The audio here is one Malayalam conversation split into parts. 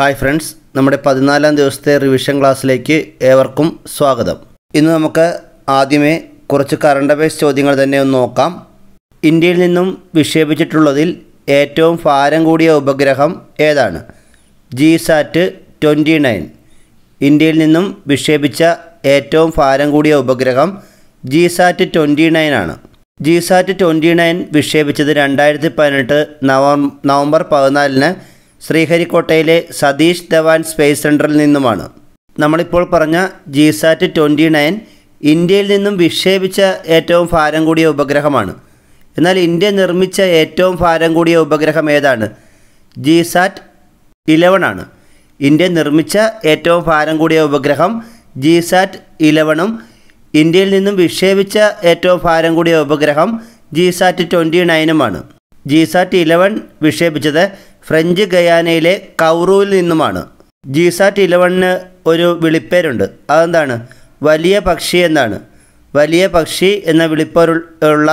ഹായ് ഫ്രണ്ട്സ് നമ്മുടെ പതിനാലാം ദിവസത്തെ റിവിഷൻ ക്ലാസ്സിലേക്ക് ഏവർക്കും സ്വാഗതം ഇന്ന് നമുക്ക് ആദ്യമേ കുറച്ച് കറണ്ട് അഫയേഴ്സ് ചോദ്യങ്ങൾ തന്നെ ഒന്ന് നോക്കാം ഇന്ത്യയിൽ നിന്നും വിക്ഷേപിച്ചിട്ടുള്ളതിൽ ഏറ്റവും ഭാരം കൂടിയ ഉപഗ്രഹം ഏതാണ് ജി സാറ്റ് ട്വൻറ്റി നയൻ ഇന്ത്യയിൽ നിന്നും വിക്ഷേപിച്ച ഏറ്റവും ഭാരം കൂടിയ ഉപഗ്രഹം ജി സാറ്റ് ട്വൻറ്റി നയൻ ആണ് ജി സാറ്റ് ട്വൻറ്റി നയൻ വിക്ഷേപിച്ചത് രണ്ടായിരത്തി പതിനെട്ട് നവംബർ പതിനാലിന് ശ്രീഹരിക്കോട്ടയിലെ സതീഷ് ധവാൻ സ്പേസ് സെൻറ്ററിൽ നിന്നുമാണ് നമ്മളിപ്പോൾ പറഞ്ഞ ജിസാറ്റ് ട്വൻറ്റി നയൻ ഇന്ത്യയിൽ നിന്നും വിക്ഷേപിച്ച ഏറ്റവും ഭാരം കൂടിയ ഉപഗ്രഹമാണ് എന്നാൽ ഇന്ത്യ നിർമ്മിച്ച ഏറ്റവും ഭാരം കൂടിയ ഉപഗ്രഹം ഏതാണ് ജിസാറ്റ് ഇലവൺ ആണ് ഇന്ത്യ നിർമ്മിച്ച ഏറ്റവും ഭാരം കൂടിയ ഉപഗ്രഹം ജിസാറ്റ് ഇലവണും ഇന്ത്യയിൽ നിന്നും വിക്ഷേപിച്ച ഏറ്റവും ഭാരം കൂടിയ ഉപഗ്രഹം ജിസാറ്റ് ട്വൻറ്റി നയനുമാണ് ജിസാറ്റ് ഇലവൺ വിക്ഷേപിച്ചത് ഫ്രഞ്ച് ഗയാനയിലെ കൗറുവിൽ നിന്നുമാണ് ജിസാറ്റ് ഇലവണിന് ഒരു വിളിപ്പേരുണ്ട് അതെന്താണ് വലിയ പക്ഷി എന്നാണ് വലിയ പക്ഷി എന്ന വിളിപ്പേരുള്ള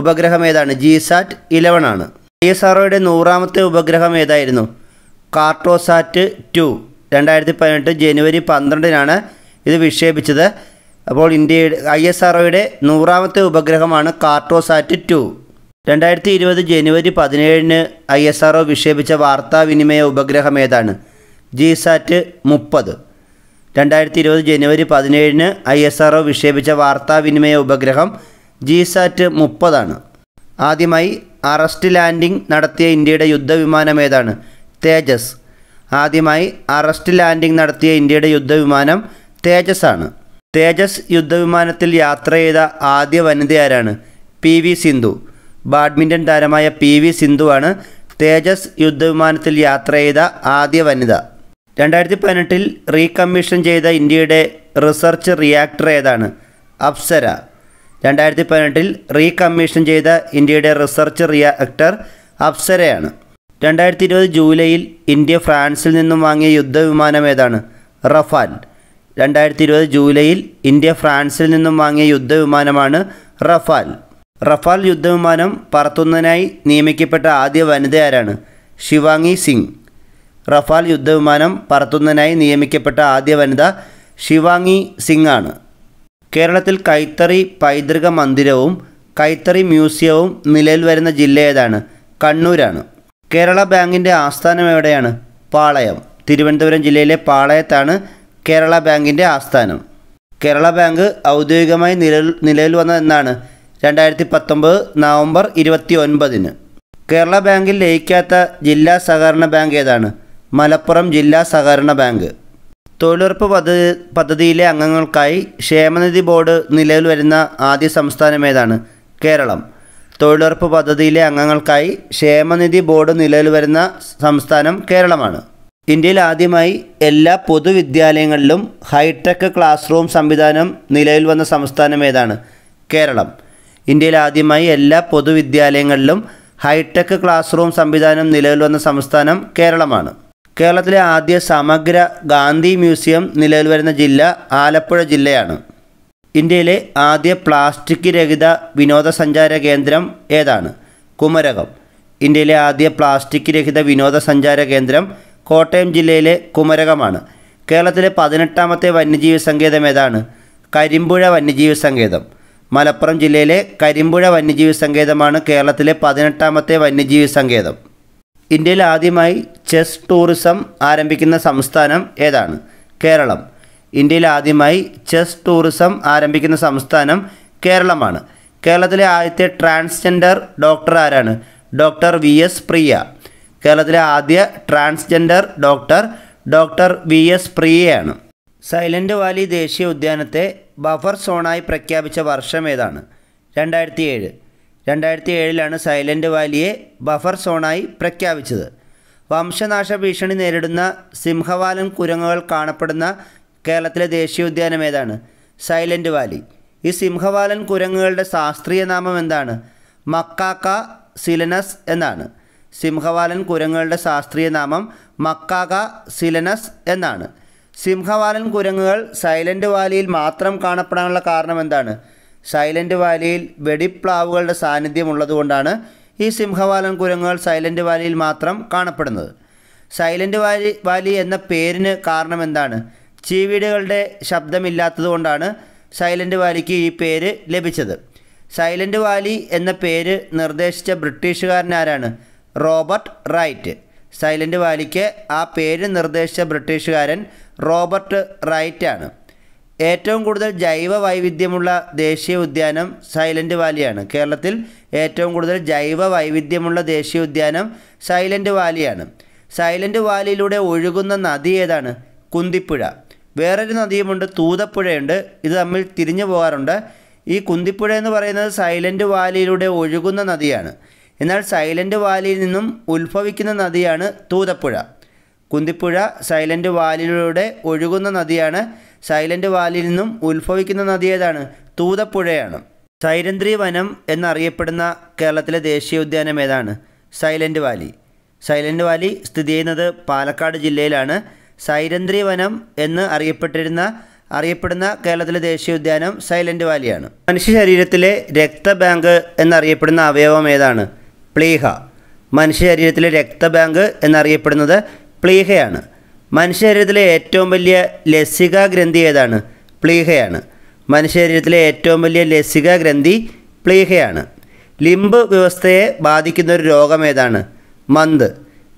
ഉപഗ്രഹം ഏതാണ് ജിസാറ്റ് ഇലവൺ ആണ് ഈ സർവയുടെ നൂറാമത്തെ ഉപഗ്രഹം ഏതായിരുന്നു കാർട്ടോസാറ്റ് ടു രണ്ടായിരത്തി പതിനെട്ട് ജനുവരി പന്ത്രണ്ടിനാണ് ഇത് വിക്ഷേപിച്ചത് അപ്പോൾ ഇന്ത്യയുടെ ഐ എസ് ആർഒയുടെ നൂറാമത്തെ ഉപഗ്രഹമാണ് കാർട്ടോസാറ്റ് ടു രണ്ടായിരത്തി ഇരുപത് ജനുവരി പതിനേഴിന് ഐ എസ് ആർ ഒ വിക്ഷേപിച്ച വാർത്താവിനിമയ ഉപഗ്രഹം ഏതാണ് ജിസാറ്റ് മുപ്പത് രണ്ടായിരത്തി ഇരുപത് ജനുവരി പതിനേഴിന് ഐ എസ് ആർ ഒ വിക്ഷേപിച്ച വാർത്താവിനിമയ ഉപഗ്രഹം ജിസാറ്റ് മുപ്പതാണ് ആദ്യമായി അറസ്റ്റ് ലാൻഡിംഗ് നടത്തിയ ഇന്ത്യയുടെ യുദ്ധവിമാനം ഏതാണ് തേജസ് ആദ്യമായി അറസ്റ്റ് ലാൻഡിംഗ് നടത്തിയ ഇന്ത്യയുടെ യുദ്ധവിമാനം തേജസ് ആണ് തേജസ് യുദ്ധവിമാനത്തിൽ യാത്ര ചെയ്ത ആദ്യ വനിത ആരാണ് പി വി സിന്ധു ബാഡ്മിൻ്റൺ താരമായ പി വി സിന്ധുവാണ് തേജസ് യുദ്ധവിമാനത്തിൽ യാത്ര ചെയ്ത ആദ്യ വനിത രണ്ടായിരത്തി പതിനെട്ടിൽ റീകമ്മീഷൻ ചെയ്ത ഇന്ത്യയുടെ റിസർച്ച് റിയാക്ടർ ഏതാണ് അപ്സര രണ്ടായിരത്തി പതിനെട്ടിൽ റീകമ്മീഷൻ ചെയ്ത ഇന്ത്യയുടെ റിസർച്ച് റിയാക്ടർ അപ്സരയാണ് രണ്ടായിരത്തി ഇരുപത് ജൂലൈയിൽ ഇന്ത്യ ഫ്രാൻസിൽ നിന്നും വാങ്ങിയ യുദ്ധവിമാനം ഏതാണ് റഫാൽ രണ്ടായിരത്തി ഇരുപത് ജൂലൈയിൽ ഇന്ത്യ ഫ്രാൻസിൽ നിന്നും വാങ്ങിയ യുദ്ധവിമാനമാണ് റഫാൽ റഫാൽ യുദ്ധവിമാനം പറത്തുന്നതിനായി നിയമിക്കപ്പെട്ട ആദ്യ വനിത ആരാണ് ശിവാങ്ങി സിംഗ് റഫാൽ യുദ്ധവിമാനം പറത്തുന്നതിനായി നിയമിക്കപ്പെട്ട ആദ്യ വനിത ശിവാങ്ങി സിംഗ് ആണ് കേരളത്തിൽ കൈത്തറി പൈതൃക മന്ദിരവും കൈത്തറി മ്യൂസിയവും നിലയിൽ വരുന്ന ജില്ല ഏതാണ് കണ്ണൂരാണ് കേരള ബാങ്കിൻ്റെ ആസ്ഥാനം എവിടെയാണ് പാളയം തിരുവനന്തപുരം ജില്ലയിലെ പാളയത്താണ് കേരള ബാങ്കിൻ്റെ ആസ്ഥാനം കേരള ബാങ്ക് ഔദ്യോഗികമായി നിലവിൽ നിലയിൽ വന്നതെന്നാണ് എന്നാണ് രണ്ടായിരത്തി പത്തൊമ്പത് നവംബർ ഇരുപത്തി ഒൻപതിന് കേരള ബാങ്കിൽ ലയിക്കാത്ത ജില്ലാ സഹകരണ ബാങ്ക് ഏതാണ് മലപ്പുറം ജില്ലാ സഹകരണ ബാങ്ക് തൊഴിലുറപ്പ് പദ്ധതി പദ്ധതിയിലെ അംഗങ്ങൾക്കായി ക്ഷേമനിധി ബോർഡ് നിലവിൽ വരുന്ന ആദ്യ സംസ്ഥാനം ഏതാണ് കേരളം തൊഴിലുറപ്പ് പദ്ധതിയിലെ അംഗങ്ങൾക്കായി ക്ഷേമനിധി ബോർഡ് നിലവിൽ വരുന്ന സംസ്ഥാനം കേരളമാണ് ഇന്ത്യയിൽ ആദ്യമായി എല്ലാ പൊതുവിദ്യാലയങ്ങളിലും ഹൈടെക് ക്ലാസ് റൂം സംവിധാനം നിലവിൽ വന്ന സംസ്ഥാനം ഏതാണ് കേരളം ഇന്ത്യയിൽ ആദ്യമായി എല്ലാ പൊതുവിദ്യാലയങ്ങളിലും ഹൈടെക് ക്ലാസ് റൂം സംവിധാനം നിലവിൽ വന്ന സംസ്ഥാനം കേരളമാണ് കേരളത്തിലെ ആദ്യ സമഗ്ര ഗാന്ധി മ്യൂസിയം നിലവിൽ വരുന്ന ജില്ല ആലപ്പുഴ ജില്ലയാണ് ഇന്ത്യയിലെ ആദ്യ പ്ലാസ്റ്റിക് രഹിത വിനോദസഞ്ചാര കേന്ദ്രം ഏതാണ് കുമരകം ഇന്ത്യയിലെ ആദ്യ പ്ലാസ്റ്റിക് രഹിത വിനോദസഞ്ചാര കേന്ദ്രം കോട്ടയം ജില്ലയിലെ കുമരകമാണ് കേരളത്തിലെ പതിനെട്ടാമത്തെ വന്യജീവി സങ്കേതം ഏതാണ് കരിമ്പുഴ വന്യജീവി സങ്കേതം മലപ്പുറം ജില്ലയിലെ കരിമ്പുഴ വന്യജീവി സങ്കേതമാണ് കേരളത്തിലെ പതിനെട്ടാമത്തെ വന്യജീവി സങ്കേതം ഇന്ത്യയിൽ ആദ്യമായി ചെസ് ടൂറിസം ആരംഭിക്കുന്ന സംസ്ഥാനം ഏതാണ് കേരളം ഇന്ത്യയിൽ ആദ്യമായി ചെസ് ടൂറിസം ആരംഭിക്കുന്ന സംസ്ഥാനം കേരളമാണ് കേരളത്തിലെ ആദ്യത്തെ ട്രാൻസ്ജെൻഡർ ഡോക്ടർ ആരാണ് ഡോക്ടർ വി എസ് പ്രിയ കേരളത്തിലെ ആദ്യ transgender doctor doctor V S പ്രിയയാണ് സൈലൻ്റ് വാലി ദേശീയ ഉദ്യാനത്തെ ബഫർ സോണായി പ്രഖ്യാപിച്ച വർഷം ഏതാണ് രണ്ടായിരത്തി ഏഴ് രണ്ടായിരത്തി ഏഴിലാണ് സൈലൻറ്റ് വാലിയെ ബഫർ സോണായി പ്രഖ്യാപിച്ചത് വംശനാശ ഭീഷണി നേരിടുന്ന സിംഹവാലൻ കുരങ്ങുകൾ കാണപ്പെടുന്ന കേരളത്തിലെ ദേശീയോദ്യാനം ഏതാണ് സൈലൻറ്റ് വാലി ഈ സിംഹവാലൻ കുരങ്ങുകളുടെ ശാസ്ത്രീയ നാമം എന്താണ് മക്കാക്ക സിലനസ് എന്നാണ് സിംഹവാലൻ കുരങ്ങുകളുടെ ശാസ്ത്രീയ നാമം മക്കാക സിലനസ് എന്നാണ് സിംഹവാലൻ കുരങ്ങുകൾ സൈലൻ്റ് വാലിയിൽ മാത്രം കാണപ്പെടാനുള്ള കാരണം എന്താണ് സൈലൻ്റ് വാലിയിൽ വെടിപ്ലാവുകളുടെ സാന്നിധ്യം ഉള്ളതുകൊണ്ടാണ് ഈ സിംഹവാലൻ കുരങ്ങുകൾ സൈലൻ്റ് വാലിയിൽ മാത്രം കാണപ്പെടുന്നത് സൈലൻ്റ് വാലി വാലി എന്ന പേരിന് കാരണം എന്താണ് ചീവീടുകളുടെ ശബ്ദമില്ലാത്തതുകൊണ്ടാണ് സൈലൻ്റ് വാലിക്ക് ഈ പേര് ലഭിച്ചത് സൈലൻ്റ് വാലി എന്ന പേര് നിർദ്ദേശിച്ച ബ്രിട്ടീഷുകാരനാരാണ് റോബർട്ട് റൈറ്റ് സൈലൻ്റ് വാലിക്ക് ആ പേര് നിർദ്ദേശിച്ച ബ്രിട്ടീഷുകാരൻ റോബർട്ട് റൈറ്റാണ് ഏറ്റവും കൂടുതൽ ജൈവ വൈവിധ്യമുള്ള ദേശീയ ഉദ്യാനം സൈലൻറ്റ് വാലിയാണ് കേരളത്തിൽ ഏറ്റവും കൂടുതൽ ജൈവ വൈവിധ്യമുള്ള ദേശീയ ഉദ്യാനം സൈലൻറ്റ് വാലിയാണ് സൈലൻറ്റ് വാലിയിലൂടെ ഒഴുകുന്ന നദി ഏതാണ് കുന്തിപ്പുഴ വേറൊരു നദിയുമുണ്ട് തൂതപ്പുഴയുണ്ട് ഇത് തമ്മിൽ തിരിഞ്ഞു പോകാറുണ്ട് ഈ കുന്തിപ്പുഴ എന്ന് പറയുന്നത് സൈലൻറ്റ് വാലിയിലൂടെ ഒഴുകുന്ന നദിയാണ് എന്നാൽ സൈലൻറ്റ് വാലിയിൽ നിന്നും ഉത്ഭവിക്കുന്ന നദിയാണ് തൂതപ്പുഴ കുന്തിപ്പുഴ സൈലൻ്റ് വാലിലൂടെ ഒഴുകുന്ന നദിയാണ് സൈലൻ്റ് വാലിൽ നിന്നും ഉത്ഭവിക്കുന്ന നദി ഏതാണ് തൂതപ്പുഴയാണ് സൈരന്ത്രി വനം എന്നറിയപ്പെടുന്ന കേരളത്തിലെ ദേശീയ ഉദ്യാനം ഏതാണ് സൈലൻ്റ് വാലി സൈലൻ്റ് വാലി സ്ഥിതി ചെയ്യുന്നത് പാലക്കാട് ജില്ലയിലാണ് സൈരന്ത്രി വനം എന്ന് അറിയപ്പെട്ടിരുന്ന അറിയപ്പെടുന്ന കേരളത്തിലെ ദേശീയ ഉദ്യാനം സൈലൻ്റ് വാലിയാണ് മനുഷ്യ ശരീരത്തിലെ രക്തബാങ്ക് എന്നറിയപ്പെടുന്ന അവയവം ഏതാണ് പ്ലീഹ മനുഷ്യ ശരീരത്തിലെ രക്തബാങ്ക് എന്നറിയപ്പെടുന്നത് പ്ലീഹയാണ് മനുഷ്യശരീരത്തിലെ ഏറ്റവും വലിയ ലസിക ഗ്രന്ഥി ഏതാണ് പ്ലീഹയാണ് മനുഷ്യശരീരത്തിലെ ഏറ്റവും വലിയ ലസിക ഗ്രന്ഥി പ്ലീഹയാണ് ലിംബ് വ്യവസ്ഥയെ ബാധിക്കുന്ന ഒരു രോഗം ഏതാണ് മന്ത്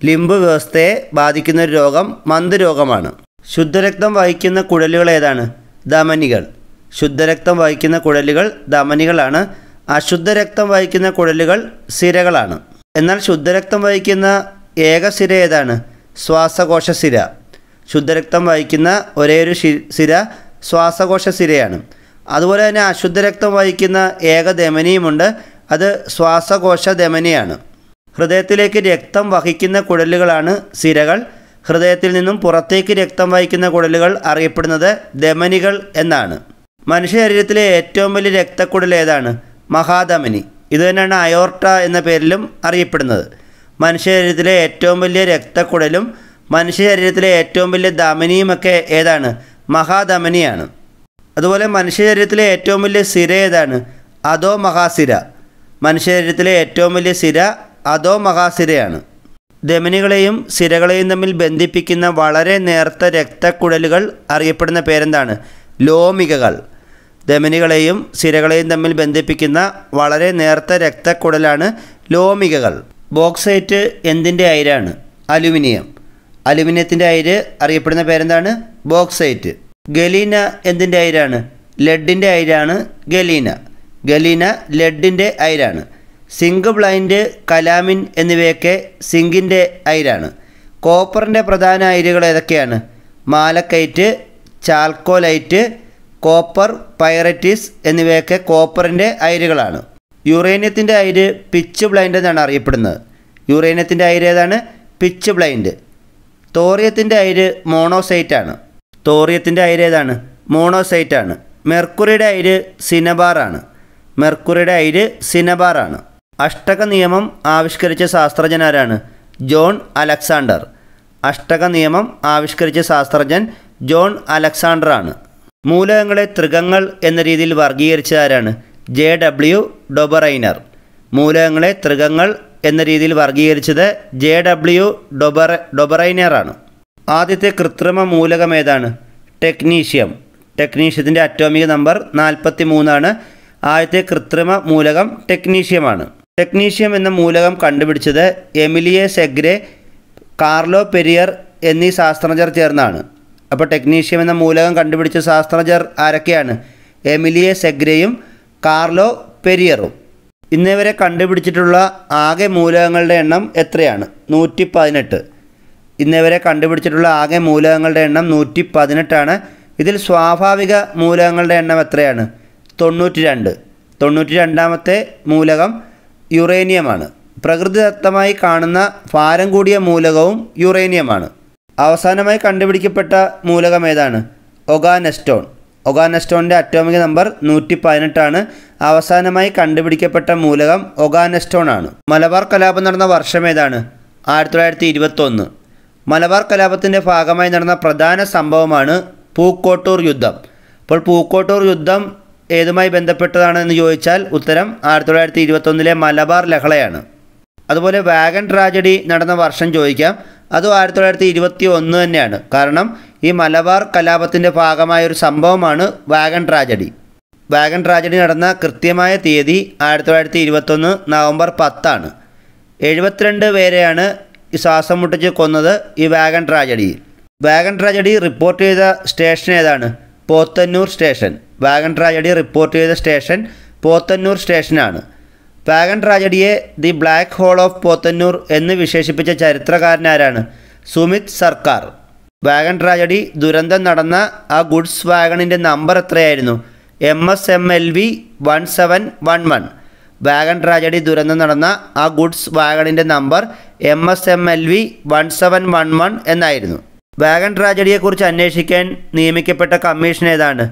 ലിംബ് വ്യവസ്ഥയെ ബാധിക്കുന്ന ഒരു രോഗം മന്ത് രോഗമാണ് ശുദ്ധരക്തം വഹിക്കുന്ന കുഴലുകൾ ഏതാണ് ധമനികൾ ശുദ്ധരക്തം വഹിക്കുന്ന കുഴലുകൾ ധമനികളാണ് അശുദ്ധരക്തം വഹിക്കുന്ന കുഴലുകൾ സിരകളാണ് എന്നാൽ ശുദ്ധരക്തം വഹിക്കുന്ന ഏക സിര ഏതാണ് ശ്വാസകോശ സിര ശുദ്ധരക്തം വഹിക്കുന്ന ഒരേയൊരു സിര ശ്വാസകോശ സിരയാണ് അതുപോലെ തന്നെ അശുദ്ധരക്തം വഹിക്കുന്ന ഏക ധമനിയുമുണ്ട് അത് ശ്വാസകോശ ധമനിയാണ് ഹൃദയത്തിലേക്ക് രക്തം വഹിക്കുന്ന കുഴലുകളാണ് സിരകൾ ഹൃദയത്തിൽ നിന്നും പുറത്തേക്ക് രക്തം വഹിക്കുന്ന കുടലുകൾ അറിയപ്പെടുന്നത് ധമനികൾ എന്നാണ് മനുഷ്യ ശരീരത്തിലെ ഏറ്റവും വലിയ രക്തക്കുഴൽ ഏതാണ് മഹാധമനി ഇത് തന്നെയാണ് അയോർട്ട എന്ന പേരിലും അറിയപ്പെടുന്നത് മനുഷ്യ ശരീരത്തിലെ ഏറ്റവും വലിയ രക്തക്കുടലും മനുഷ്യ ശരീരത്തിലെ ഏറ്റവും വലിയ ധമനിയുമൊക്കെ ഏതാണ് മഹാധമനിയാണ് അതുപോലെ മനുഷ്യ ശരീരത്തിലെ ഏറ്റവും വലിയ സിര ഏതാണ് അതോ മഹാസിര മനുഷ്യ ശരീരത്തിലെ ഏറ്റവും വലിയ സിര അതോ മഹാസിരയാണ് ധമനികളെയും സിരകളെയും തമ്മിൽ ബന്ധിപ്പിക്കുന്ന വളരെ നേർത്ത രക്തക്കുഴലുകൾ അറിയപ്പെടുന്ന പേരെന്താണ് ലോമികകൾ ധമനികളെയും സിരകളെയും തമ്മിൽ ബന്ധിപ്പിക്കുന്ന വളരെ നേർത്ത രക്തക്കുഴലാണ് ലോമികകൾ ബോക്സൈറ്റ് എന്തിൻ്റെ അയിരാണ് അലുമിനിയം അലുമിനിയത്തിൻ്റെ അയിര് അറിയപ്പെടുന്ന പേരെന്താണ് ബോക്സൈറ്റ് ഗലീന എന്തിൻ്റെ അയിരാണ് ലെഡിൻ്റെ അയിരാണ് ഗലീന ഗലീന ലെഡിൻ്റെ അയിരാണ് സിങ്ക് ബ്ലൈൻഡ് കലാമിൻ എന്നിവയൊക്കെ സിങ്കിൻ്റെ അയിരാണ് കോപ്പറിൻ്റെ പ്രധാന അയിരുകൾ ഏതൊക്കെയാണ് മാലക്കൈറ്റ് ചാൽക്കോലൈറ്റ് കോപ്പർ പൈററ്റിസ് എന്നിവയൊക്കെ കോപ്പറിൻ്റെ അയിരുകളാണ് യുറേനിയത്തിൻ്റെ അയിര് പിച്ച് ബ്ലൈൻഡ് എന്നാണ് അറിയപ്പെടുന്നത് യുറേനിയത്തിൻ്റെ അയിര് ഏതാണ് പിച്ച് ബ്ലൈൻഡ് തോറിയത്തിൻ്റെ അയിര് മോണോസൈറ്റാണ് തോറിയത്തിൻ്റെ അയിര് ഏതാണ് മോണോസൈറ്റാണ് മെർക്കുറിയുടെ അയിര് സിനബാറാണ് മെർക്കുറിയുടെ അയിര് സിനബാറാണ് അഷ്ടക നിയമം ആവിഷ്കരിച്ച ശാസ്ത്രജ്ഞൻ ആരാണ് ജോൺ അലക്സാണ്ടർ അഷ്ടക നിയമം ആവിഷ്കരിച്ച ശാസ്ത്രജ്ഞൻ ജോൺ അലക്സാണ്ടറാണ് മൂലകങ്ങളെ ത്രികങ്ങൾ എന്ന രീതിയിൽ വർഗീകരിച്ച ആരാണ് ജെ ഡബ്ല്യു ഡൊബറൈനർ മൂലകങ്ങളെ തൃകങ്ങൾ എന്ന രീതിയിൽ വർഗീകരിച്ചത് ജെ ഡബ്ല്യു ഡൊബർ ഡൊബറൈനറാണ് ആദ്യത്തെ കൃത്രിമ മൂലകം ഏതാണ് ടെക്നീഷ്യം ടെക്നീഷ്യത്തിൻ്റെ അറ്റോമിക് നമ്പർ നാൽപ്പത്തി മൂന്നാണ് ആദ്യത്തെ കൃത്രിമ മൂലകം ടെക്നീഷ്യമാണ് ടെക്നീഷ്യം എന്ന മൂലകം കണ്ടുപിടിച്ചത് എമിലിയെ സെഗ്രെ കാർലോ പെരിയർ എന്നീ ശാസ്ത്രജ്ഞർ ചേർന്നാണ് അപ്പോൾ ടെക്നീഷ്യം എന്ന മൂലകം കണ്ടുപിടിച്ച ശാസ്ത്രജ്ഞർ ആരൊക്കെയാണ് എമിലിയെ സെഗ്രയും കാർലോ പെരിയറും ഇന്നേവരെ കണ്ടുപിടിച്ചിട്ടുള്ള ആകെ മൂലകങ്ങളുടെ എണ്ണം എത്രയാണ് നൂറ്റി പതിനെട്ട് ഇന്നേവരെ കണ്ടുപിടിച്ചിട്ടുള്ള ആകെ മൂലകങ്ങളുടെ എണ്ണം നൂറ്റി പതിനെട്ടാണ് ഇതിൽ സ്വാഭാവിക മൂലകങ്ങളുടെ എണ്ണം എത്രയാണ് തൊണ്ണൂറ്റി രണ്ട് തൊണ്ണൂറ്റി രണ്ടാമത്തെ മൂലകം യുറേനിയമാണ് പ്രകൃതിദത്തമായി കാണുന്ന ഭാരം കൂടിയ മൂലകവും യുറേനിയമാണ് അവസാനമായി കണ്ടുപിടിക്കപ്പെട്ട മൂലകം ഏതാണ് ഒഗാനെസ്റ്റോൺ ഒഗാനസ്റ്റോണിൻ്റെ അറ്റോമിക് നമ്പർ നൂറ്റി പതിനെട്ടാണ് അവസാനമായി കണ്ടുപിടിക്കപ്പെട്ട മൂലകം ഒഗാനസ്റ്റോൺ ആണ് മലബാർ കലാപം നടന്ന വർഷം ഏതാണ് ആയിരത്തി തൊള്ളായിരത്തി ഇരുപത്തൊന്ന് മലബാർ കലാപത്തിൻ്റെ ഭാഗമായി നടന്ന പ്രധാന സംഭവമാണ് പൂക്കോട്ടൂർ യുദ്ധം അപ്പോൾ പൂക്കോട്ടൂർ യുദ്ധം ഏതുമായി ബന്ധപ്പെട്ടതാണ് എന്ന് ചോദിച്ചാൽ ഉത്തരം ആയിരത്തി തൊള്ളായിരത്തി ഇരുപത്തൊന്നിലെ മലബാർ ലഹളയാണ് അതുപോലെ വാഗൺ ട്രാജഡി നടന്ന വർഷം ചോദിക്കാം അതും ആയിരത്തി തൊള്ളായിരത്തി ഇരുപത്തി ഒന്ന് തന്നെയാണ് കാരണം ഈ മലബാർ കലാപത്തിൻ്റെ ഭാഗമായ ഒരു സംഭവമാണ് വാഗൺ ട്രാജഡി വാഗൺ ട്രാജഡി നടന്ന കൃത്യമായ തീയതി ആയിരത്തി തൊള്ളായിരത്തി ഇരുപത്തൊന്ന് നവംബർ പത്താണ് എഴുപത്തിരണ്ട് പേരെയാണ് ഈ ശ്വാസം മുട്ടിച്ച് കൊന്നത് ഈ വാഗൺ ട്രാജഡിയിൽ വാഗൺ ട്രാജഡി റിപ്പോർട്ട് ചെയ്ത സ്റ്റേഷൻ ഏതാണ് Podanur station wagon tragedy report ചെയ്ത സ്റ്റേഷൻ പോത്തന്നൂർ സ്റ്റേഷനാണ് വാഗൺ ട്രാജഡിയെ the black hole of Podanur എന്ന് വിശേഷിപ്പിച്ച ചരിത്രകാരനാരാണ് സുമിത് സർക്കാർ വാഗൺ ട്രാജഡി ദുരന്തം നടന്ന ആ ഗുഡ്സ് വാഗണിൻ്റെ നമ്പർ എത്രയായിരുന്നു M S M L V one seven one one wagon tragedy ദുരന്തം നടന്ന ആ ഗുഡ്സ് വാഗണിൻ്റെ number M S M L V one seven one one എന്നായിരുന്നു വാഗൺ ട്രാജഡിയെക്കുറിച്ച് അന്വേഷിക്കാൻ നിയമിക്കപ്പെട്ട കമ്മീഷൻ ഏതാണ്